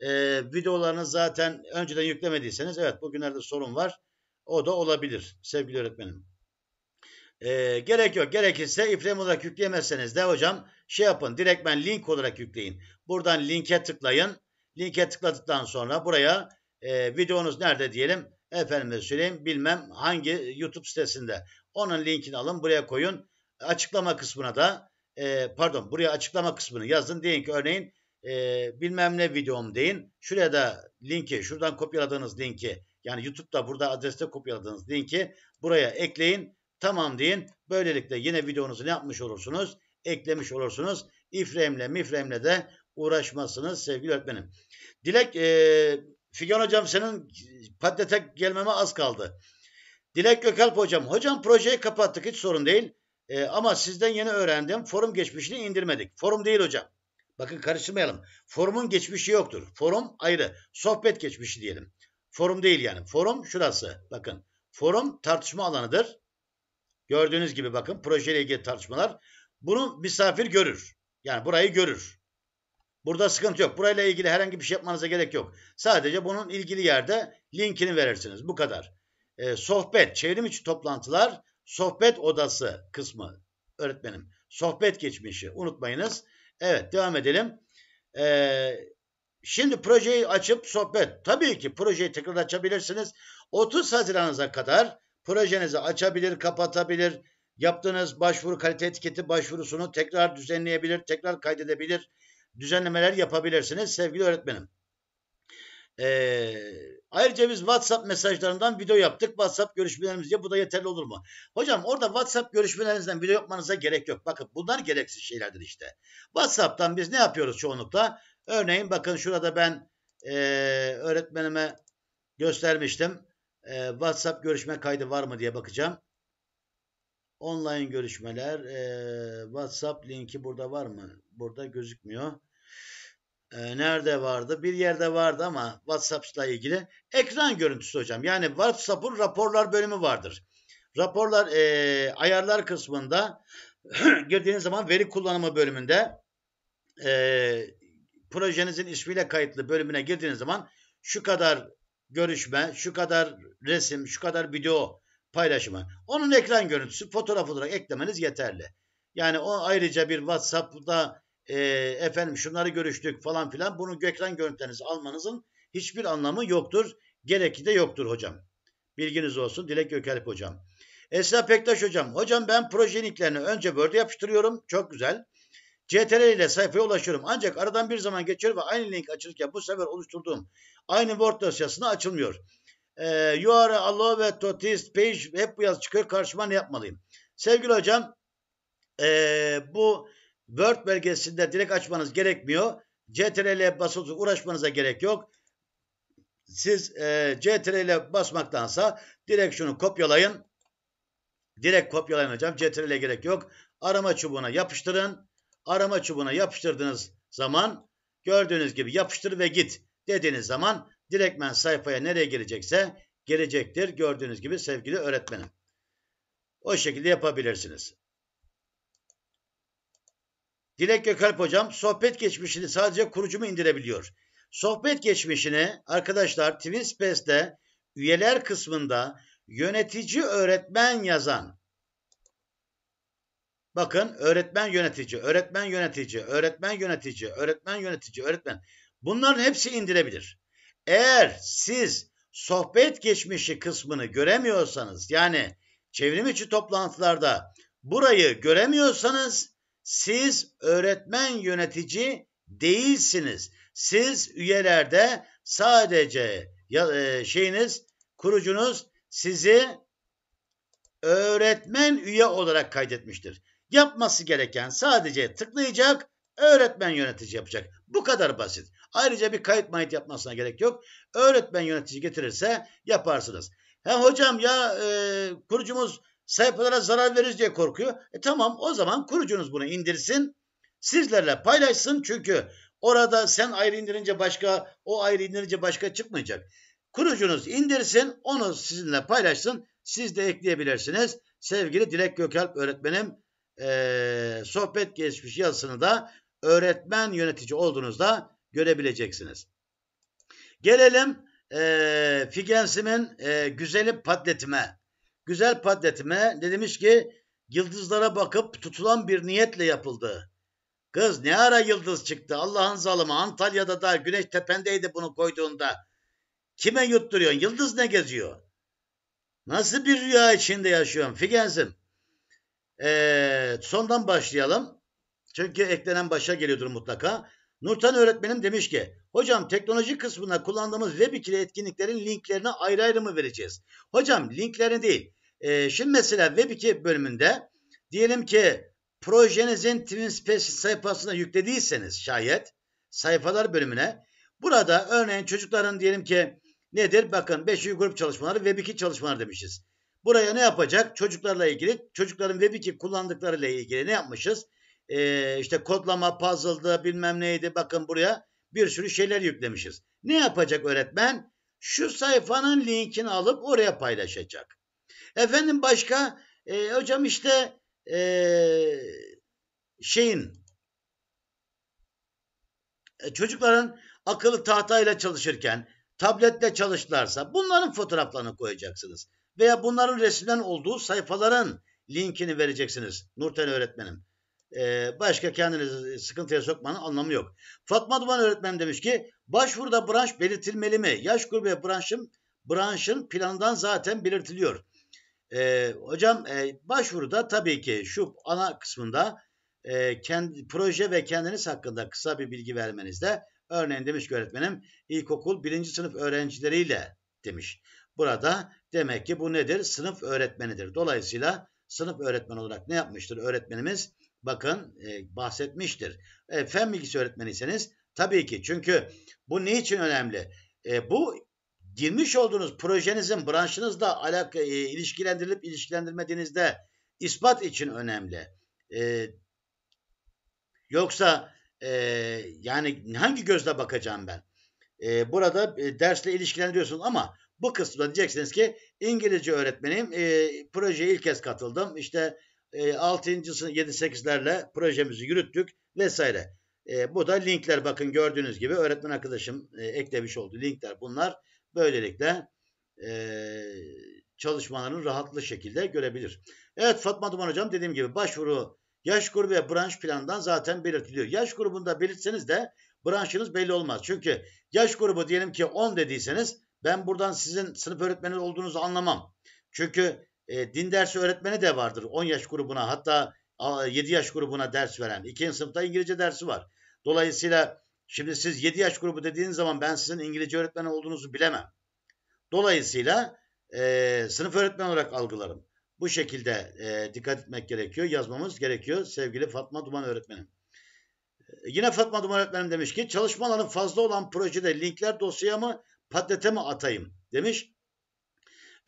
e, videolarını zaten önceden yüklemediyseniz evet bugünlerde sorun var. O da olabilir sevgili öğretmenim. E, gerek yok. Gerekirse iframe olarak yükleyemezseniz de hocam şey yapın. Direktmen link olarak yükleyin. Buradan linke tıklayın. Linke tıkladıktan sonra buraya e, videonuz nerede diyelim. efendim söyleyeyim bilmem hangi YouTube sitesinde. Onun linkini alın buraya koyun. Açıklama kısmına da e, pardon buraya açıklama kısmını yazın. Deyin ki örneğin e, bilmem ne videom deyin. Şuraya da linki, şuradan kopyaladığınız linki yani YouTube'da burada adreste kopyaladığınız linki buraya ekleyin. Tamam deyin. Böylelikle yine videonuzu ne yapmış olursunuz? Eklemiş olursunuz. İfremle mifremle de uğraşmasınız sevgili öğretmenim. Dilek e, Figen hocam senin paddete gelmeme az kaldı. Dilek Gökalp hocam. Hocam projeyi kapattık hiç sorun değil. E, ama sizden yeni öğrendim. Forum geçmişini indirmedik. Forum değil hocam. Bakın karıştırmayalım. Forumun geçmişi yoktur. Forum ayrı. Sohbet geçmişi diyelim. Forum değil yani. Forum şurası. Bakın. Forum tartışma alanıdır. Gördüğünüz gibi bakın projeyle ilgili tartışmalar. Bunu misafir görür. Yani burayı görür. Burada sıkıntı yok. Burayla ilgili herhangi bir şey yapmanıza gerek yok. Sadece bunun ilgili yerde linkini verirsiniz. Bu kadar. Ee, sohbet, çevrim içi toplantılar, sohbet odası kısmı öğretmenim. Sohbet geçmişi unutmayınız. Evet devam edelim. Ee, şimdi projeyi açıp sohbet. Tabii ki projeyi tekrar açabilirsiniz. 30 Haziran'a kadar projenizi açabilir, kapatabilir. Yaptığınız başvuru kalite etiketi başvurusunu tekrar düzenleyebilir, tekrar kaydedebilir. Düzenlemeler yapabilirsiniz sevgili öğretmenim. Ee, ayrıca biz WhatsApp mesajlarından video yaptık. WhatsApp görüşmelerimiz bu da yeterli olur mu? Hocam orada WhatsApp görüşmelerinizden video yapmanıza gerek yok. Bakın bunlar gereksiz şeylerdir işte. WhatsApp'tan biz ne yapıyoruz çoğunlukla? Örneğin bakın şurada ben e, öğretmenime göstermiştim. E, WhatsApp görüşme kaydı var mı diye bakacağım. Online görüşmeler. E, WhatsApp linki burada var mı? Burada gözükmüyor e, nerede vardı? Bir yerde vardı ama WhatsApp'la ilgili ekran görüntüsü hocam. Yani WhatsApp'ın raporlar bölümü vardır. Raporlar e, ayarlar kısmında [clears throat] girdiğiniz zaman veri kullanımı bölümünde e, projenizin ismiyle kayıtlı bölümüne girdiğiniz zaman şu kadar görüşme, şu kadar resim, şu kadar video paylaşımı. Onun ekran görüntüsü fotoğraf olarak eklemeniz yeterli. Yani o ayrıca bir WhatsApp'da e, efendim şunları görüştük falan filan bunu ekran görüntülerinizi almanızın hiçbir anlamı yoktur. Gerekli de yoktur hocam. Bilginiz olsun Dilek Gökalp hocam. Esra Pektaş hocam. Hocam ben projeniklerini önce Word'e yapıştırıyorum. Çok güzel. CTRL ile sayfaya ulaşıyorum. Ancak aradan bir zaman geçiyor ve aynı link açılırken bu sefer oluşturduğum aynı Word dosyasına açılmıyor. Ee, URL, allow to test page hep bu yaz çıkıyor. Karşıma ne yapmalıyım? Sevgili hocam e, bu Word belgesinde direkt açmanız gerekmiyor. CTRL ile basılı uğraşmanıza gerek yok. Siz e, CTRL ile basmaktansa direkt şunu kopyalayın. Direkt kopyalayın hocam. CTRL'e gerek yok. Arama çubuğuna yapıştırın. Arama çubuğuna yapıştırdığınız zaman gördüğünüz gibi yapıştır ve git dediğiniz zaman direktmen sayfaya nereye gelecekse gelecektir. Gördüğünüz gibi sevgili öğretmenim. O şekilde yapabilirsiniz. Dilek Gökalp hocam sohbet geçmişini sadece kurucu mu indirebiliyor. Sohbet geçmişini arkadaşlar TwinSpace'de üyeler kısmında yönetici öğretmen yazan Bakın öğretmen yönetici, öğretmen yönetici, öğretmen yönetici, öğretmen yönetici, öğretmen. Bunların hepsi indirebilir. Eğer siz sohbet geçmişi kısmını göremiyorsanız yani çevrim içi toplantılarda burayı göremiyorsanız siz öğretmen yönetici değilsiniz. Siz üyelerde sadece e, şeyiniz kurucunuz sizi öğretmen üye olarak kaydetmiştir. Yapması gereken sadece tıklayacak, öğretmen yönetici yapacak. Bu kadar basit. Ayrıca bir kayıt mayıt yapmasına gerek yok. Öğretmen yönetici getirirse yaparsınız. Ha hocam ya e, kurucumuz sayfalara zarar veririz diye korkuyor. E tamam o zaman kurucunuz bunu indirsin. Sizlerle paylaşsın çünkü orada sen ayrı indirince başka, o ayrı indirince başka çıkmayacak. Kurucunuz indirsin, onu sizinle paylaşsın. Siz de ekleyebilirsiniz. Sevgili Dilek Gökalp öğretmenim e, sohbet geçmiş yazısını da öğretmen yönetici olduğunuzda görebileceksiniz. Gelelim e, Figens'in e, güzeli patletime güzel padletime ne demiş ki yıldızlara bakıp tutulan bir niyetle yapıldı. Kız ne ara yıldız çıktı Allah'ın zalımı Antalya'da da güneş tependeydi bunu koyduğunda. Kime yutturuyorsun yıldız ne geziyor? Nasıl bir rüya içinde yaşıyorsun Figenz'im? Ee, sondan başlayalım. Çünkü eklenen başa geliyordur mutlaka. Nurten öğretmenim demiş ki hocam teknoloji kısmında kullandığımız web ikili etkinliklerin linklerini ayrı ayrı mı vereceğiz? Hocam linklerini değil e, şimdi mesela Web2 bölümünde diyelim ki projenizin TwinSpace sayfasına yüklediyseniz şayet sayfalar bölümüne burada örneğin çocukların diyelim ki nedir? Bakın 5 grup çalışmaları Web2 çalışmaları demişiz. Buraya ne yapacak? Çocuklarla ilgili, çocukların Web2 kullandıklarıyla ilgili ne yapmışız? Ee, işte kodlama, puzzle'dı, bilmem neydi. Bakın buraya bir sürü şeyler yüklemişiz. Ne yapacak öğretmen? Şu sayfanın linkini alıp oraya paylaşacak. Efendim başka e, hocam işte e, şeyin e, çocukların akıllı tahtayla çalışırken tabletle çalıştılarsa bunların fotoğraflarını koyacaksınız. Veya bunların resimden olduğu sayfaların linkini vereceksiniz Nurten öğretmenim. Ee, başka kendinizi sıkıntıya sokmanın anlamı yok. Fatma Duman öğretmen demiş ki başvuruda branş belirtilmeli mi? Yaş grubu ve branşın, branşın planından zaten belirtiliyor. E, hocam e, başvuruda tabii ki şu ana kısmında e, kendi, proje ve kendiniz hakkında kısa bir bilgi vermenizde örneğin demiş ki öğretmenim ilkokul birinci sınıf öğrencileriyle demiş. Burada demek ki bu nedir? Sınıf öğretmenidir. Dolayısıyla sınıf öğretmen olarak ne yapmıştır öğretmenimiz? Bakın e, bahsetmiştir. E, fen bilgisi öğretmeniyseniz tabii ki çünkü bu niçin önemli? E, bu girmiş olduğunuz projenizin branşınızla alaka, e, ilişkilendirilip ilişkilendirmediğinizde ispat için önemli. E, yoksa e, yani hangi gözle bakacağım ben? E, burada e, dersle ilişkilendiriyorsunuz ama bu kısımda diyeceksiniz ki İngilizce öğretmenim E, projeye ilk kez katıldım. İşte e, 6. 7-8'lerle projemizi yürüttük vesaire. E, bu da linkler bakın gördüğünüz gibi öğretmen arkadaşım e, eklemiş oldu linkler bunlar. Böylelikle e, çalışmalarını rahatlı şekilde görebilir. Evet Fatma Duman Hocam dediğim gibi başvuru yaş grubu ve branş planından zaten belirtiliyor. Yaş grubunda belirtseniz de branşınız belli olmaz. Çünkü yaş grubu diyelim ki 10 dediyseniz ben buradan sizin sınıf öğretmeni olduğunuzu anlamam. Çünkü e, din dersi öğretmeni de vardır 10 yaş grubuna hatta 7 yaş grubuna ders veren. 2. sınıfta İngilizce dersi var. Dolayısıyla Şimdi siz 7 yaş grubu dediğiniz zaman ben sizin İngilizce öğretmeni olduğunuzu bilemem. Dolayısıyla e, sınıf öğretmen olarak algılarım. Bu şekilde e, dikkat etmek gerekiyor, yazmamız gerekiyor sevgili Fatma Duman öğretmenim. E, yine Fatma Duman öğretmenim demiş ki çalışmaların fazla olan projede linkler dosyaya mı padlete mi atayım demiş.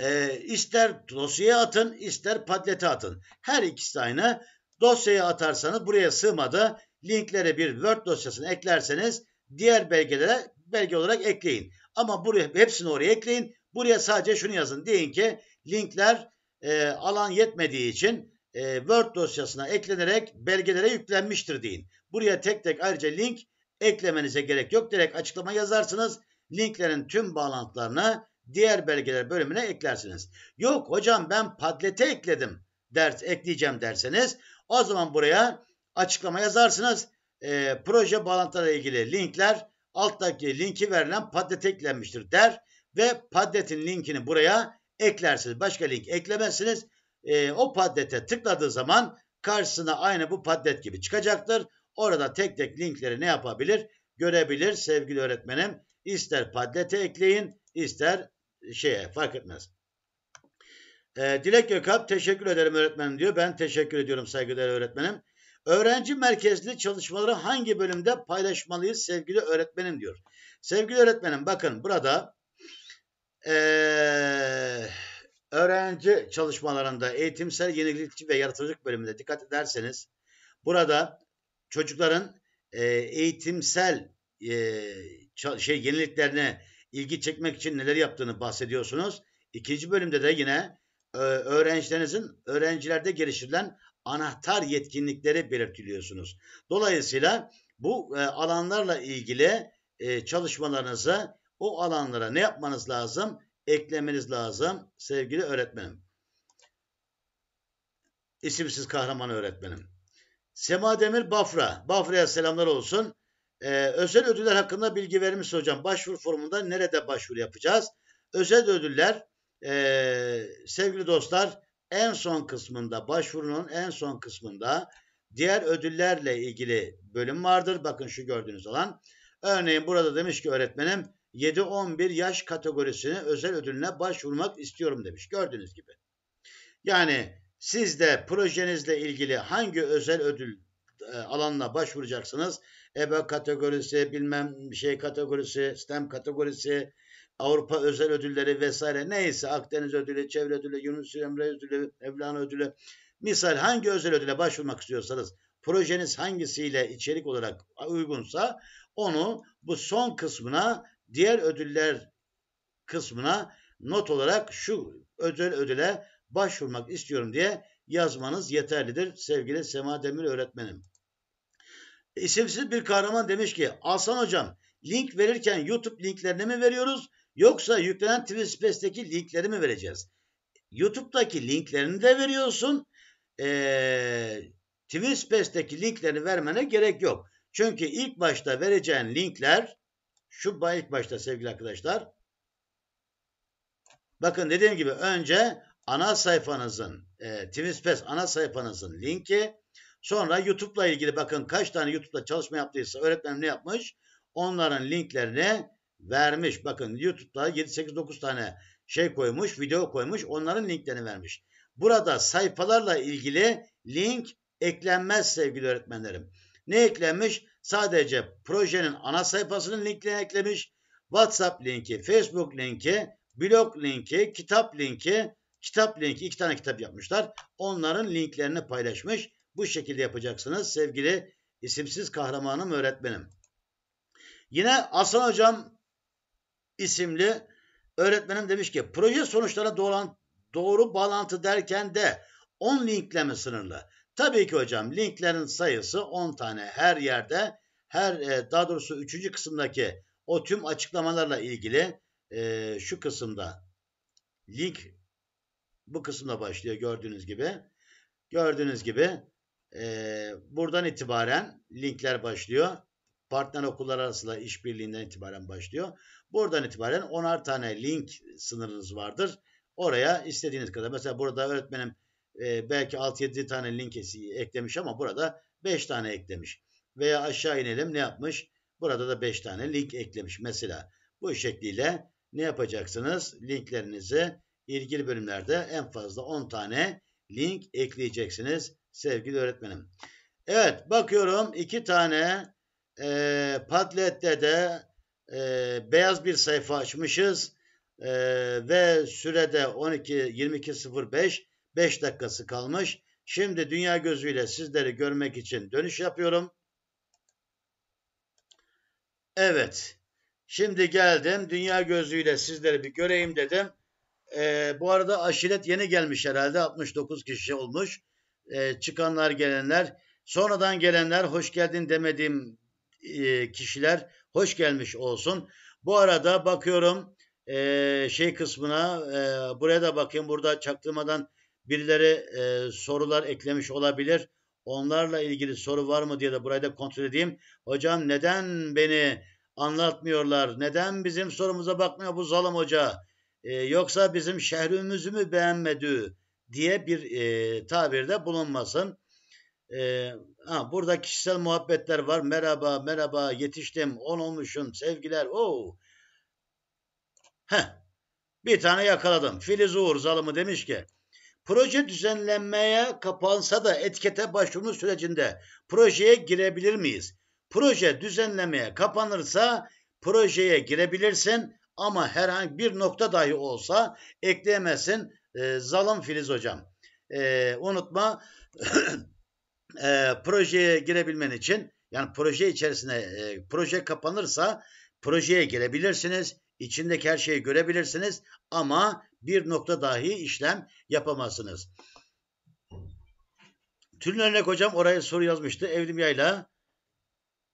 E, ister dosyaya atın ister padlete atın. Her ikisi aynı. Dosyaya atarsanız buraya sığmadı linklere bir Word dosyasını eklerseniz diğer belgelere belge olarak ekleyin. Ama buraya hepsini oraya ekleyin. Buraya sadece şunu yazın. Deyin ki linkler e, alan yetmediği için e, Word dosyasına eklenerek belgelere yüklenmiştir deyin. Buraya tek tek ayrıca link eklemenize gerek yok. Direkt açıklama yazarsınız. Linklerin tüm bağlantılarını diğer belgeler bölümüne eklersiniz. Yok hocam ben Padlet'e ekledim ders ekleyeceğim derseniz o zaman buraya açıklama yazarsınız. E, proje bağlantılarıyla ilgili linkler alttaki linki verilen paddete eklenmiştir der ve paddetin linkini buraya eklersiniz. Başka link eklemezsiniz. E, o paddete tıkladığı zaman karşısına aynı bu paddet gibi çıkacaktır. Orada tek tek linkleri ne yapabilir? Görebilir sevgili öğretmenim. İster paddete ekleyin, ister şeye fark etmez. Ee, Dilek Gökap teşekkür ederim öğretmenim diyor. Ben teşekkür ediyorum saygıdeğer öğretmenim. Öğrenci merkezli çalışmaları hangi bölümde paylaşmalıyız sevgili öğretmenim diyor. Sevgili öğretmenim bakın burada ee, öğrenci çalışmalarında eğitimsel yenilikçi ve yaratıcılık bölümünde dikkat ederseniz burada çocukların e, eğitimsel e, şey yeniliklerine ilgi çekmek için neler yaptığını bahsediyorsunuz. İkinci bölümde de yine öğrencilerinizin öğrencilerde geliştirilen anahtar yetkinlikleri belirtiliyorsunuz. Dolayısıyla bu e, alanlarla ilgili e, çalışmalarınızı o alanlara ne yapmanız lazım? Eklemeniz lazım sevgili öğretmenim. İsimsiz kahraman öğretmenim. Sema Demir Bafra. Bafra'ya selamlar olsun. Ee, özel ödüller hakkında bilgi vermiş hocam. Başvuru formunda nerede başvuru yapacağız? Özel ödüller e, sevgili dostlar en son kısmında başvurunun en son kısmında diğer ödüllerle ilgili bölüm vardır. Bakın şu gördüğünüz alan. Örneğin burada demiş ki öğretmenim 7-11 yaş kategorisini özel ödülüne başvurmak istiyorum demiş. Gördüğünüz gibi. Yani siz de projenizle ilgili hangi özel ödül e, alanına başvuracaksınız? EBA kategorisi, bilmem şey kategorisi, STEM kategorisi, Avrupa özel ödülleri vesaire neyse Akdeniz ödülü, çevre ödülü, Yunus Emre ödülü, Mevlana ödülü misal hangi özel ödüle başvurmak istiyorsanız projeniz hangisiyle içerik olarak uygunsa onu bu son kısmına diğer ödüller kısmına not olarak şu özel ödüle başvurmak istiyorum diye yazmanız yeterlidir sevgili Sema Demir öğretmenim. İsimsiz bir kahraman demiş ki Aslan hocam link verirken YouTube linklerini mi veriyoruz Yoksa yüklenen Twitter Space'deki linkleri mi vereceğiz? YouTube'daki linklerini de veriyorsun. Ee, Twitter Space'deki linklerini vermene gerek yok. Çünkü ilk başta vereceğin linkler şu ilk başta sevgili arkadaşlar. Bakın dediğim gibi önce ana sayfanızın e, Twinspace ana sayfanızın linki sonra YouTube'la ilgili bakın kaç tane YouTube'da çalışma yaptıysa öğretmenim ne yapmış? Onların linklerini vermiş. Bakın YouTube'da 7-8-9 tane şey koymuş, video koymuş. Onların linklerini vermiş. Burada sayfalarla ilgili link eklenmez sevgili öğretmenlerim. Ne eklenmiş? Sadece projenin ana sayfasının linkini eklemiş. WhatsApp linki, Facebook linki, blog linki, kitap linki, kitap linki. iki tane kitap yapmışlar. Onların linklerini paylaşmış. Bu şekilde yapacaksınız sevgili isimsiz kahramanım öğretmenim. Yine Aslan Hocam isimli öğretmenim demiş ki proje sonuçlarına doğru, doğru bağlantı derken de 10 linkleme sınırlı? Tabii ki hocam linklerin sayısı 10 tane her yerde her e, daha doğrusu 3. kısımdaki o tüm açıklamalarla ilgili e, şu kısımda link bu kısımda başlıyor gördüğünüz gibi. Gördüğünüz gibi e, buradan itibaren linkler başlıyor. Partner okullar arasında işbirliğinden itibaren başlıyor. Buradan itibaren onar tane link sınırınız vardır. Oraya istediğiniz kadar. Mesela burada öğretmenim e, belki 6-7 tane link eklemiş ama burada 5 tane eklemiş. Veya aşağı inelim ne yapmış? Burada da 5 tane link eklemiş mesela. Bu şekliyle ne yapacaksınız? Linklerinizi ilgili bölümlerde en fazla 10 tane link ekleyeceksiniz sevgili öğretmenim. Evet bakıyorum iki tane e, Padlet'te de e, beyaz bir sayfa açmışız e, ve sürede 12:22:05 22.05 5 dakikası kalmış. Şimdi dünya gözüyle sizleri görmek için dönüş yapıyorum. Evet. Şimdi geldim. Dünya gözüyle sizleri bir göreyim dedim. E, bu arada aşiret yeni gelmiş herhalde. 69 kişi olmuş. E, çıkanlar gelenler. Sonradan gelenler hoş geldin demediğim e, kişiler hoş gelmiş olsun. Bu arada bakıyorum e, şey kısmına e, buraya da bakayım burada çaktırmadan birileri e, sorular eklemiş olabilir. Onlarla ilgili soru var mı diye de burayı da kontrol edeyim. Hocam neden beni anlatmıyorlar? Neden bizim sorumuza bakmıyor bu zalim hoca? E, yoksa bizim şehrimizi mi beğenmedi diye bir e, tabirde bulunmasın. E, Ha, burada kişisel muhabbetler var. Merhaba, merhaba, yetiştim, on olmuşum, sevgiler. Oo. Heh. Bir tane yakaladım. Filiz Uğur Zalımı demiş ki, proje düzenlenmeye kapansa da etikete başvurma sürecinde projeye girebilir miyiz? Proje düzenlemeye kapanırsa projeye girebilirsin ama herhangi bir nokta dahi olsa ekleyemezsin. E, ee, zalım Filiz hocam. E, unutma [clears throat] e, projeye girebilmen için yani proje içerisine e, proje kapanırsa projeye girebilirsiniz. İçindeki her şeyi görebilirsiniz ama bir nokta dahi işlem yapamazsınız. Tülin Örnek Hocam oraya soru yazmıştı. Evrim Yayla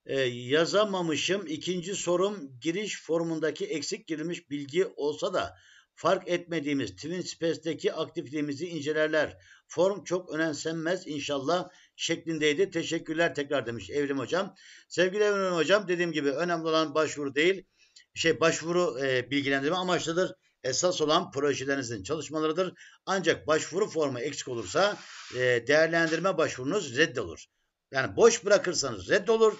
e, yazamamışım. İkinci sorum giriş formundaki eksik girilmiş bilgi olsa da fark etmediğimiz Twin Space'deki aktifliğimizi incelerler. Form çok önemsenmez inşallah şeklindeydi. Teşekkürler tekrar demiş Evrim Hocam. Sevgili Evrim Hocam dediğim gibi önemli olan başvuru değil şey başvuru e, bilgilendirme amaçlıdır. Esas olan projelerinizin çalışmalarıdır. Ancak başvuru formu eksik olursa e, değerlendirme başvurunuz reddolur. Yani boş bırakırsanız reddolur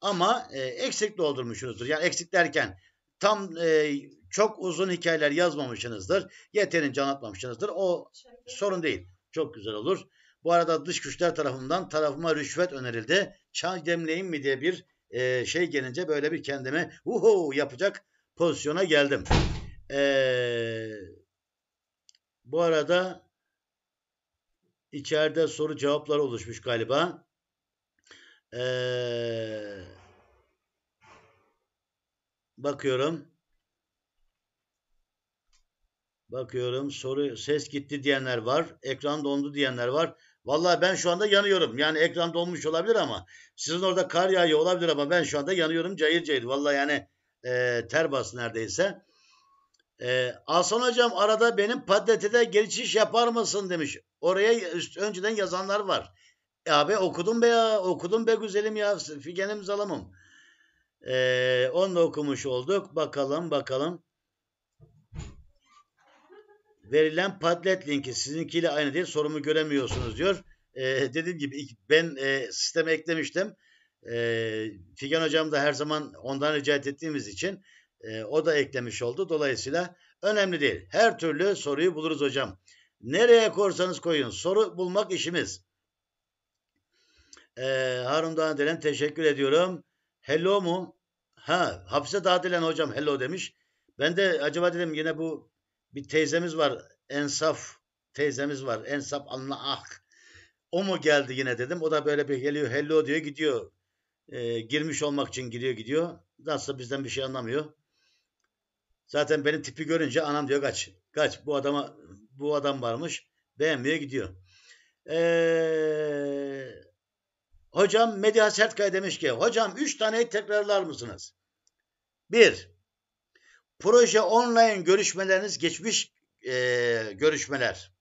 ama e, eksik doldurmuşsunuzdur. Yani eksik derken tam e, çok uzun hikayeler yazmamışsınızdır. Yeterince anlatmamışsınızdır. O sorun değil. Çok güzel olur. Bu arada dış güçler tarafından tarafıma rüşvet önerildi. Çay demleyin mi diye bir e, şey gelince böyle bir kendimi uhu yapacak pozisyona geldim. E, bu arada içeride soru cevaplar oluşmuş galiba. Ee, bakıyorum. Bakıyorum soru ses gitti diyenler var. Ekran dondu diyenler var. Vallahi ben şu anda yanıyorum. Yani ekran donmuş olabilir ama sizin orada kar yağıyor olabilir ama ben şu anda yanıyorum cayır cayır. Vallahi yani e, ter bas neredeyse. E, Aslan hocam arada benim patatede geçiş yapar mısın demiş. Oraya üst, önceden yazanlar var. E, abi okudum be ya okudum be güzelim ya figenim zalamım. E, onu da okumuş olduk. Bakalım bakalım verilen Padlet linki sizinkiyle aynı değil sorumu göremiyorsunuz diyor. E, dediğim gibi ben e, sisteme eklemiştim. E, Figen hocam da her zaman ondan rica ettiğimiz için e, o da eklemiş oldu. Dolayısıyla önemli değil. Her türlü soruyu buluruz hocam. Nereye korsanız koyun. Soru bulmak işimiz. E, Harun Dağdelen teşekkür ediyorum. Hello mu? Ha, Hapse Dağdelen hocam hello demiş. Ben de acaba dedim yine bu bir teyzemiz var. Ensaf teyzemiz var. Ensaf Anla Ak. O mu geldi yine dedim. O da böyle bir geliyor hello diyor gidiyor. E, girmiş olmak için giriyor gidiyor. Nasıl bizden bir şey anlamıyor. Zaten benim tipi görünce anam diyor kaç. Kaç bu adama bu adam varmış. Beğenmiyor gidiyor. Ee, hocam Medya Sertkay demiş ki hocam üç taneyi tekrarlar mısınız? Bir, Proje online görüşmeleriniz geçmiş e, görüşmeler.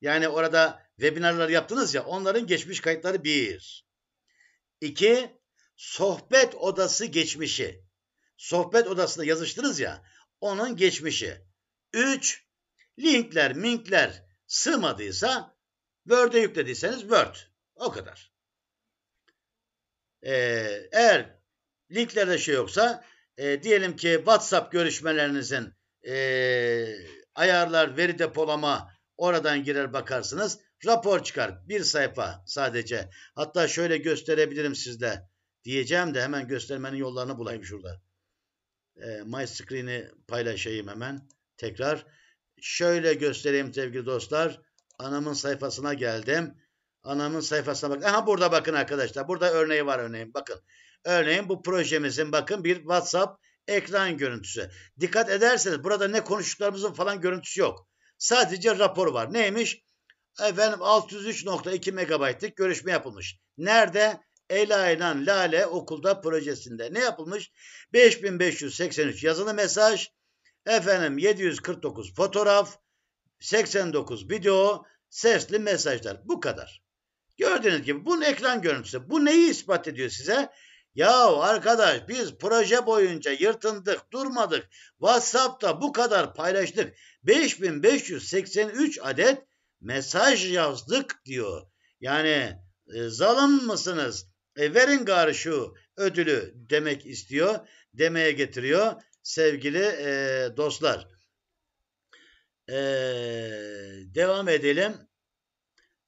Yani orada webinarlar yaptınız ya onların geçmiş kayıtları bir. İki, sohbet odası geçmişi. Sohbet odasında yazıştınız ya onun geçmişi. Üç, linkler, minkler sığmadıysa Word'e yüklediyseniz Word. O kadar. Ee, eğer linklerde şey yoksa e, diyelim ki WhatsApp görüşmelerinizin e, ayarlar, veri depolama oradan girer bakarsınız. Rapor çıkar. Bir sayfa sadece. Hatta şöyle gösterebilirim sizde. Diyeceğim de hemen göstermenin yollarını bulayım şurada. E, my screen'i paylaşayım hemen. Tekrar. Şöyle göstereyim sevgili dostlar. Anamın sayfasına geldim. Anamın sayfasına bak. Aha burada bakın arkadaşlar. Burada örneği var örneğin. Bakın. Örneğin bu projemizin bakın bir WhatsApp ekran görüntüsü. Dikkat ederseniz burada ne konuştuklarımızın falan görüntüsü yok. Sadece rapor var. Neymiş? Efendim 603.2 megabaytlık görüşme yapılmış. Nerede? Ela ile Lale okulda projesinde. Ne yapılmış? 5583 yazılı mesaj. Efendim 749 fotoğraf. 89 video. Sesli mesajlar. Bu kadar. Gördüğünüz gibi bunun ekran görüntüsü. Bu neyi ispat ediyor size? Ya arkadaş biz proje boyunca yırtındık, durmadık. WhatsApp'ta bu kadar paylaştık. 5583 adet mesaj yazdık diyor. Yani e, zalim mısınız? E, verin gari şu ödülü demek istiyor, demeye getiriyor sevgili e, dostlar. E, devam edelim.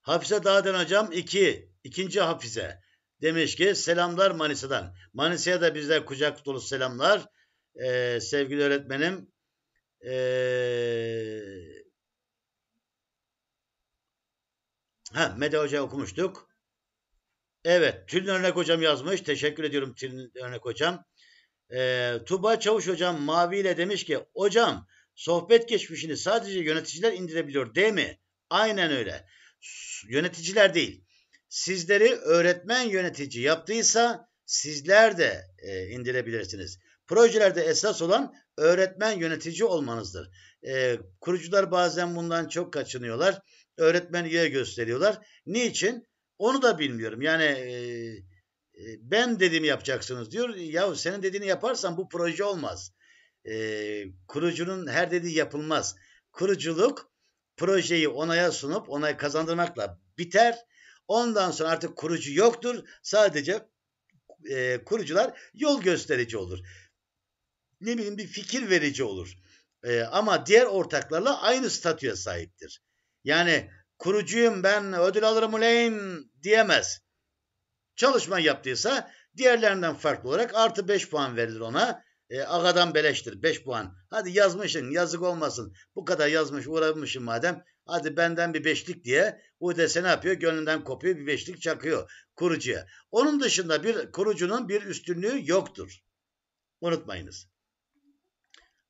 Hafize Dağden Hocam 2. İki, ikinci hafize. Demiş ki selamlar Manisa'dan. Manisa'ya da bizler kucak dolu selamlar. Ee, sevgili öğretmenim ee, ha, Mede Hoca okumuştuk. Evet. Tülin Örnek Hocam yazmış. Teşekkür ediyorum Tülin Örnek Hocam. Ee, Tuba Çavuş Hocam Mavi ile demiş ki Hocam sohbet geçmişini sadece yöneticiler indirebiliyor değil mi? Aynen öyle. Yöneticiler değil sizleri öğretmen yönetici yaptıysa sizler de e, indirebilirsiniz. Projelerde esas olan öğretmen yönetici olmanızdır. E, kurucular bazen bundan çok kaçınıyorlar. Öğretmen üye gösteriyorlar. Niçin? Onu da bilmiyorum. Yani e, e, ben dediğimi yapacaksınız diyor. Yahu senin dediğini yaparsan bu proje olmaz. E, kurucunun her dediği yapılmaz. Kuruculuk projeyi onaya sunup onay kazandırmakla biter Ondan sonra artık kurucu yoktur. Sadece e, kurucular yol gösterici olur. Ne bileyim bir fikir verici olur. E, ama diğer ortaklarla aynı statüye sahiptir. Yani kurucuyum ben ödül alırım uleyn diyemez. Çalışma yaptıysa diğerlerinden farklı olarak artı 5 puan verilir ona. E, agadan beleştir 5 puan. Hadi yazmışsın yazık olmasın. Bu kadar yazmış uğramışsın madem Hadi benden bir beşlik diye UDS ne yapıyor? Gönlünden kopuyor bir beşlik çakıyor kurucuya. Onun dışında bir kurucunun bir üstünlüğü yoktur. Unutmayınız.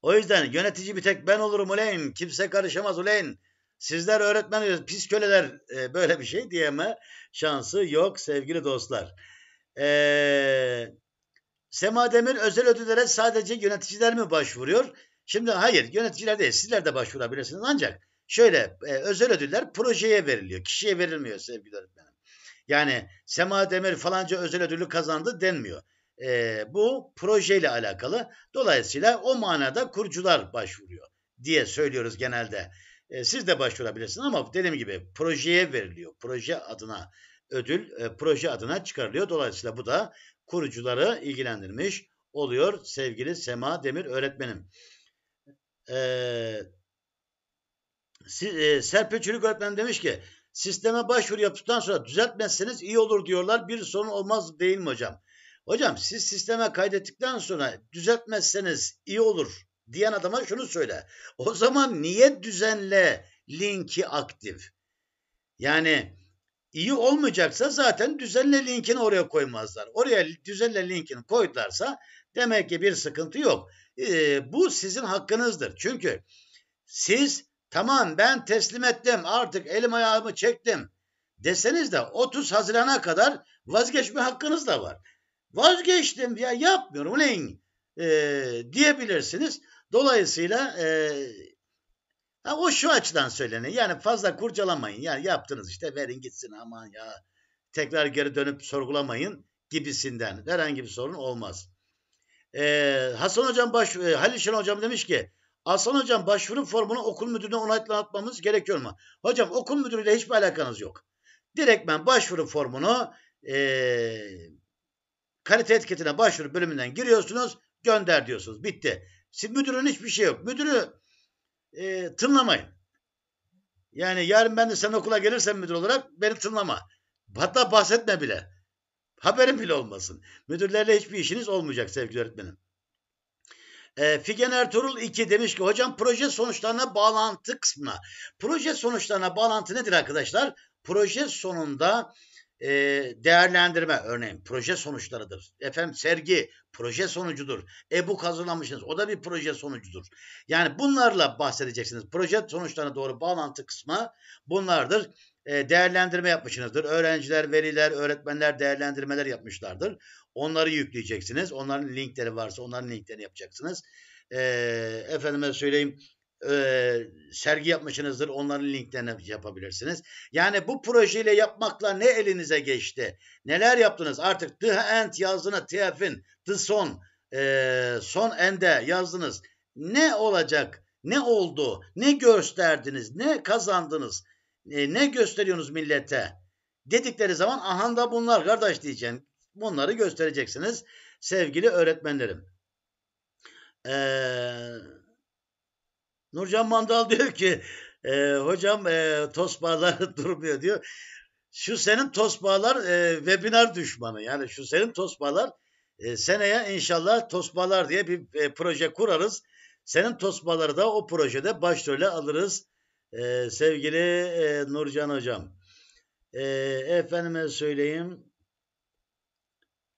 O yüzden yönetici bir tek ben olurum uleyn. Kimse karışamaz uleyn. Sizler öğretmen pis köleler e, böyle bir şey diyeme şansı yok sevgili dostlar. E, Sema Demir özel ödüllere sadece yöneticiler mi başvuruyor? Şimdi hayır yöneticiler değil sizler de başvurabilirsiniz ancak Şöyle e, özel ödüller projeye veriliyor. Kişiye verilmiyor sevgili öğretmenim. Yani Sema Demir falanca özel ödülü kazandı denmiyor. E, bu projeyle alakalı. Dolayısıyla o manada kurucular başvuruyor diye söylüyoruz genelde. E, siz de başvurabilirsiniz ama dediğim gibi projeye veriliyor. Proje adına ödül e, proje adına çıkarılıyor. Dolayısıyla bu da kurucuları ilgilendirmiş oluyor sevgili Sema Demir öğretmenim. Eee e, Serpil Çürük öğretmen demiş ki sisteme başvuru yaptıktan sonra düzeltmezseniz iyi olur diyorlar. Bir sorun olmaz değil mi hocam? Hocam siz sisteme kaydettikten sonra düzeltmezseniz iyi olur diyen adama şunu söyle. O zaman niye düzenle linki aktif? Yani iyi olmayacaksa zaten düzenle linkini oraya koymazlar. Oraya düzenle linkini koydularsa demek ki bir sıkıntı yok. Ee, bu sizin hakkınızdır. Çünkü siz tamam ben teslim ettim artık elim ayağımı çektim deseniz de 30 Haziran'a kadar vazgeçme hakkınız da var. Vazgeçtim ya yapmıyorum ulan e, diyebilirsiniz. Dolayısıyla e, ha, o şu açıdan söylenir. Yani fazla kurcalamayın. Yani yaptınız işte verin gitsin aman ya tekrar geri dönüp sorgulamayın gibisinden herhangi bir sorun olmaz. E, Hasan Hocam baş, e, Halil Şen Hocam demiş ki Aslan hocam başvuru formunu okul müdürüne onaylatmamız gerekiyor mu? Hocam okul müdürüyle hiçbir alakanız yok. Direkt ben başvuru formunu e, kalite etiketine başvuru bölümünden giriyorsunuz. Gönder diyorsunuz. Bitti. Siz müdürün hiçbir şey yok. Müdürü e, tınlamayın. Yani yarın ben de sen okula gelirsen müdür olarak beni tınlama. Hatta bahsetme bile. Haberim bile olmasın. Müdürlerle hiçbir işiniz olmayacak sevgili öğretmenim. E, Figen Ertuğrul 2 demiş ki hocam proje sonuçlarına bağlantı kısmına. Proje sonuçlarına bağlantı nedir arkadaşlar? Proje sonunda e, değerlendirme örneğin proje sonuçlarıdır. Efendim sergi proje sonucudur. E-book hazırlamışsınız o da bir proje sonucudur. Yani bunlarla bahsedeceksiniz. Proje sonuçlarına doğru bağlantı kısmı bunlardır. E, değerlendirme yapmışsınızdır. Öğrenciler, veliler, öğretmenler değerlendirmeler yapmışlardır. Onları yükleyeceksiniz. Onların linkleri varsa onların linklerini yapacaksınız. E, efendime söyleyeyim e, sergi yapmışsınızdır. Onların linklerini yapabilirsiniz. Yani bu projeyle yapmakla ne elinize geçti? Neler yaptınız? Artık The End yazdığına TF'in The Son Son End'e yazdınız. Ne olacak? Ne oldu? Ne gösterdiniz? Ne kazandınız? e, ne gösteriyorsunuz millete? Dedikleri zaman aha da bunlar kardeş diyeceksin. Bunları göstereceksiniz sevgili öğretmenlerim. Ee, Nurcan Mandal [laughs] diyor ki e, hocam e, tosbağlar [laughs] durmuyor diyor. Şu senin tosbağlar e, webinar düşmanı. Yani şu senin tosbağlar e, seneye inşallah tosbağlar diye bir e, proje kurarız. Senin tosbaları da o projede başrole alırız ee, sevgili e, Nurcan Hocam. E, efendime söyleyeyim.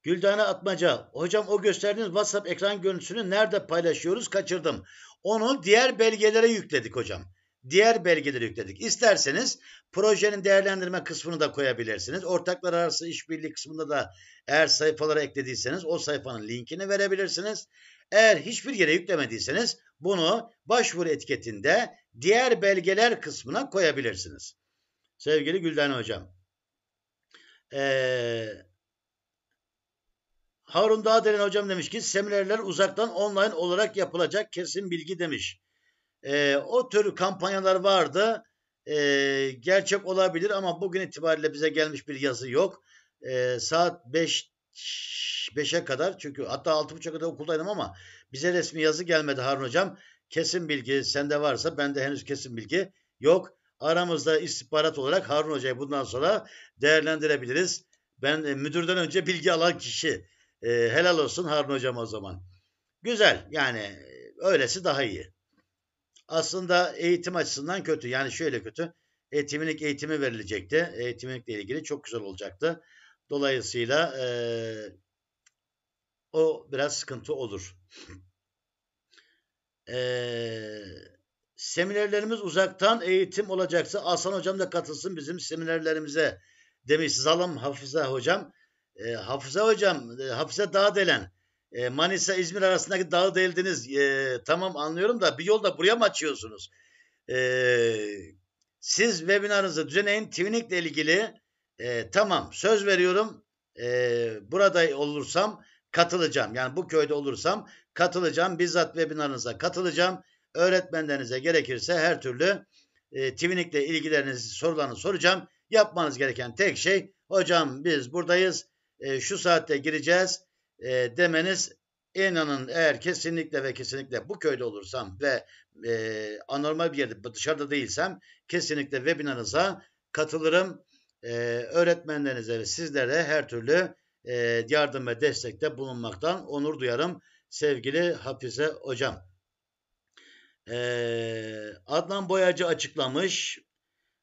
Güldane Atmaca. Hocam o gösterdiğiniz WhatsApp ekran görüntüsünü nerede paylaşıyoruz? Kaçırdım. Onu diğer belgelere yükledik hocam. Diğer belgeleri yükledik. İsterseniz projenin değerlendirme kısmını da koyabilirsiniz. Ortaklar arası işbirliği kısmında da eğer sayfalara eklediyseniz o sayfanın linkini verebilirsiniz. Eğer hiçbir yere yüklemediyseniz bunu başvuru etiketinde diğer belgeler kısmına koyabilirsiniz. Sevgili Gülden Hocam. Ee, Harun Dağdelen Hocam demiş ki seminerler uzaktan online olarak yapılacak kesin bilgi demiş. Ee, o tür kampanyalar vardı. Ee, gerçek olabilir ama bugün itibariyle bize gelmiş bir yazı yok. Ee, saat 5 5'e kadar çünkü hatta 6.30'a kadar okuldaydım ama bize resmi yazı gelmedi Harun Hocam kesin bilgi sende varsa bende henüz kesin bilgi yok. Aramızda istihbarat olarak Harun Hoca'yı bundan sonra değerlendirebiliriz. Ben e, müdürden önce bilgi alan kişi. E, helal olsun Harun Hocam o zaman. Güzel yani e, öylesi daha iyi. Aslında eğitim açısından kötü. Yani şöyle kötü. Eğitimlik eğitimi verilecekti. Eğitimlikle ilgili çok güzel olacaktı. Dolayısıyla e, o biraz sıkıntı olur. Ee, seminerlerimiz uzaktan eğitim olacaksa Aslan Hocam da katılsın bizim seminerlerimize demiş Zalim ee, Hafize Hocam. E, Hafıza Hocam, e, Dağ delen e, Manisa İzmir arasındaki dağı deldiniz. E, tamam anlıyorum da bir yolda buraya mı açıyorsunuz? E, siz webinarınızı düzenleyin. Twinik'le ilgili e, tamam söz veriyorum. E, burada olursam katılacağım. Yani bu köyde olursam katılacağım. Bizzat webinarınıza katılacağım. Öğretmenlerinize gerekirse her türlü e, Twinik'le ilgilerinizi, sorularını soracağım. Yapmanız gereken tek şey hocam biz buradayız. E, şu saatte gireceğiz e, demeniz inanın eğer kesinlikle ve kesinlikle bu köyde olursam ve e, anormal bir yerde dışarıda değilsem kesinlikle webinarınıza katılırım. E, öğretmenlerinize ve sizlere her türlü e, yardım ve destekte bulunmaktan onur duyarım sevgili Hafize Hocam. E, Adnan Boyacı açıklamış.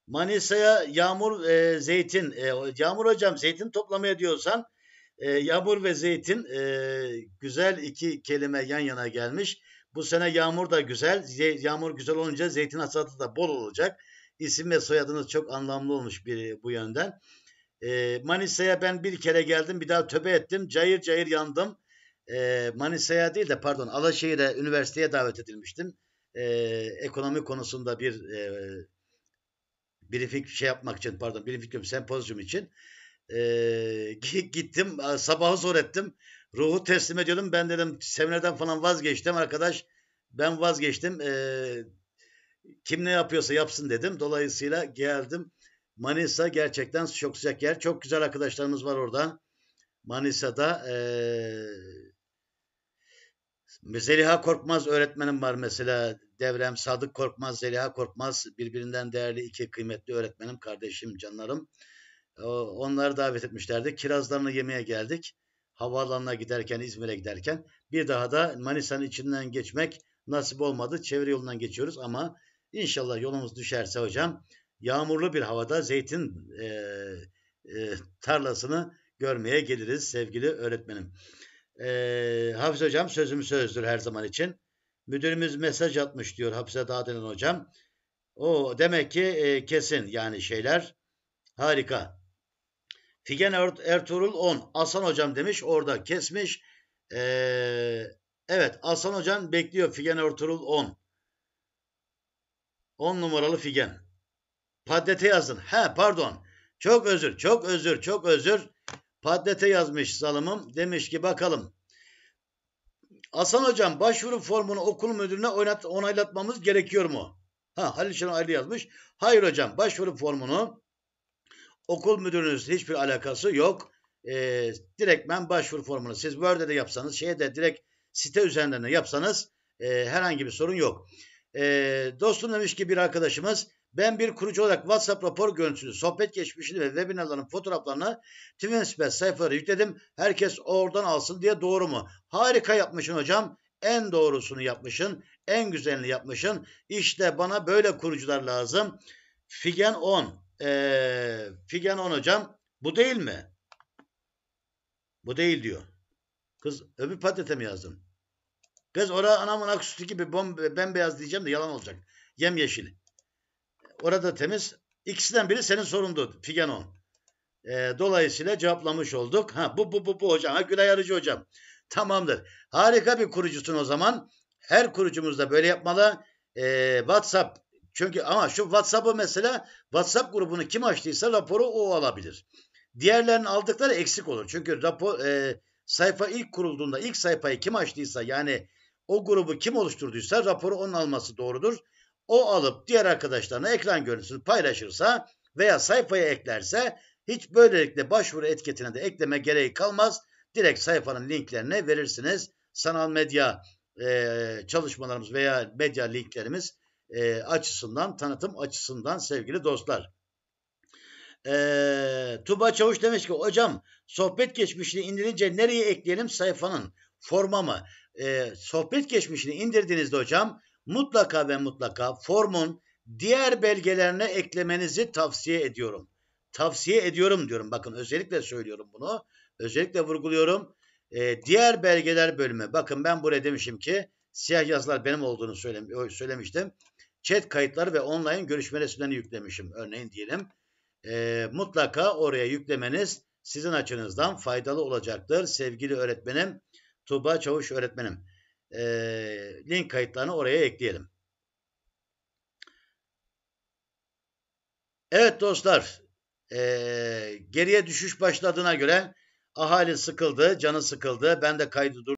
Manisa'ya yağmur e, zeytin e, yağmur hocam zeytin toplamaya diyorsan e, yağmur ve zeytin e, güzel iki kelime yan yana gelmiş. Bu sene yağmur da güzel. Yağmur güzel olunca zeytin hasatı da bol olacak. İsim ve soyadınız çok anlamlı olmuş bir bu yönden. Ee, Manisa'ya ben bir kere geldim bir daha töbe ettim. Cayır cayır yandım. Ee, Manisa'ya değil de pardon Alaşehir'e üniversiteye davet edilmiştim. Ee, ekonomi konusunda bir e, birifik şey yapmak için pardon birifik diyorum sempozyum için. [laughs] gittim sabahı zor ettim. Ruhu teslim ediyordum. Ben dedim seminerden falan vazgeçtim arkadaş. Ben vazgeçtim. kim ne yapıyorsa yapsın dedim. Dolayısıyla geldim. Manisa gerçekten çok sıcak yer. Çok güzel arkadaşlarımız var orada. Manisa'da ee, Zeliha Korkmaz öğretmenim var mesela. Devrem Sadık Korkmaz, Zeliha Korkmaz birbirinden değerli iki kıymetli öğretmenim, kardeşim, canlarım. Onları davet etmişlerdi. Kirazlarını yemeye geldik. Havaalanına giderken, İzmir'e giderken. Bir daha da Manisa'nın içinden geçmek nasip olmadı. Çevre yolundan geçiyoruz ama inşallah yolumuz düşerse hocam yağmurlu bir havada zeytin e, e, tarlasını görmeye geliriz sevgili öğretmenim. E, Hafiz hocam sözüm sözdür her zaman için. Müdürümüz mesaj atmış diyor Hafize Dağdelen hocam. O demek ki e, kesin yani şeyler harika. Figen er Ertuğrul 10. Aslan hocam demiş orada kesmiş. E, evet Aslan hocam bekliyor Figen Ertuğrul 10. 10 numaralı Figen. Paddete yazın. He pardon. Çok özür, çok özür, çok özür. Paddete yazmış zalımım. Demiş ki bakalım. Hasan hocam başvuru formunu okul müdürüne oynat, onaylatmamız gerekiyor mu? Ha Halil Şenol ayrı yazmış. Hayır hocam başvuru formunu okul müdürünüzle hiçbir alakası yok. Ee, ben başvuru formunu siz Word'e de yapsanız şeye de direkt site üzerinden de yapsanız e, herhangi bir sorun yok. E, dostum demiş ki bir arkadaşımız ben bir kurucu olarak WhatsApp rapor görüntüsünü, sohbet geçmişini ve webinarların fotoğraflarını Twinspace sayfaları yükledim. Herkes oradan alsın diye doğru mu? Harika yapmışsın hocam. En doğrusunu yapmışsın. En güzelini yapmışsın. İşte bana böyle kurucular lazım. Figen 10. Ee, Figen 10 hocam. Bu değil mi? Bu değil diyor. Kız öbür patatese mi yazdım? Kız oraya anamın aküsü gibi bombe, bembeyaz diyeceğim de yalan olacak. Yem yeşili. Orada temiz. İkisinden biri senin sorundu Figen E, ee, dolayısıyla cevaplamış olduk. Ha, bu, bu, bu, bu hocam. Ha, Gülay Arıcı hocam. Tamamdır. Harika bir kurucusun o zaman. Her kurucumuz da böyle yapmalı. E, WhatsApp çünkü ama şu WhatsApp'ı mesela WhatsApp grubunu kim açtıysa raporu o alabilir. Diğerlerinin aldıkları eksik olur. Çünkü rapor e, sayfa ilk kurulduğunda ilk sayfayı kim açtıysa yani o grubu kim oluşturduysa raporu onun alması doğrudur o alıp diğer arkadaşlarına ekran görüntüsünü paylaşırsa veya sayfaya eklerse hiç böylelikle başvuru etiketine de ekleme gereği kalmaz. Direkt sayfanın linklerine verirsiniz. Sanal medya e, çalışmalarımız veya medya linklerimiz e, açısından, tanıtım açısından sevgili dostlar. E, Tuba Çavuş demiş ki hocam sohbet geçmişini indirince nereye ekleyelim sayfanın forma mı? E, sohbet geçmişini indirdiğinizde hocam mutlaka ve mutlaka formun diğer belgelerine eklemenizi tavsiye ediyorum. Tavsiye ediyorum diyorum. Bakın özellikle söylüyorum bunu. Özellikle vurguluyorum. Ee, diğer belgeler bölümü. Bakın ben buraya demişim ki siyah yazılar benim olduğunu söylemiştim. Chat kayıtları ve online görüşme resimlerini yüklemişim. Örneğin diyelim. Ee, mutlaka oraya yüklemeniz sizin açınızdan faydalı olacaktır. Sevgili öğretmenim Tuba Çavuş öğretmenim e, link kayıtlarını oraya ekleyelim. Evet dostlar, e, geriye düşüş başladığına göre ahali sıkıldı, canı sıkıldı. Ben de kaydı durdum.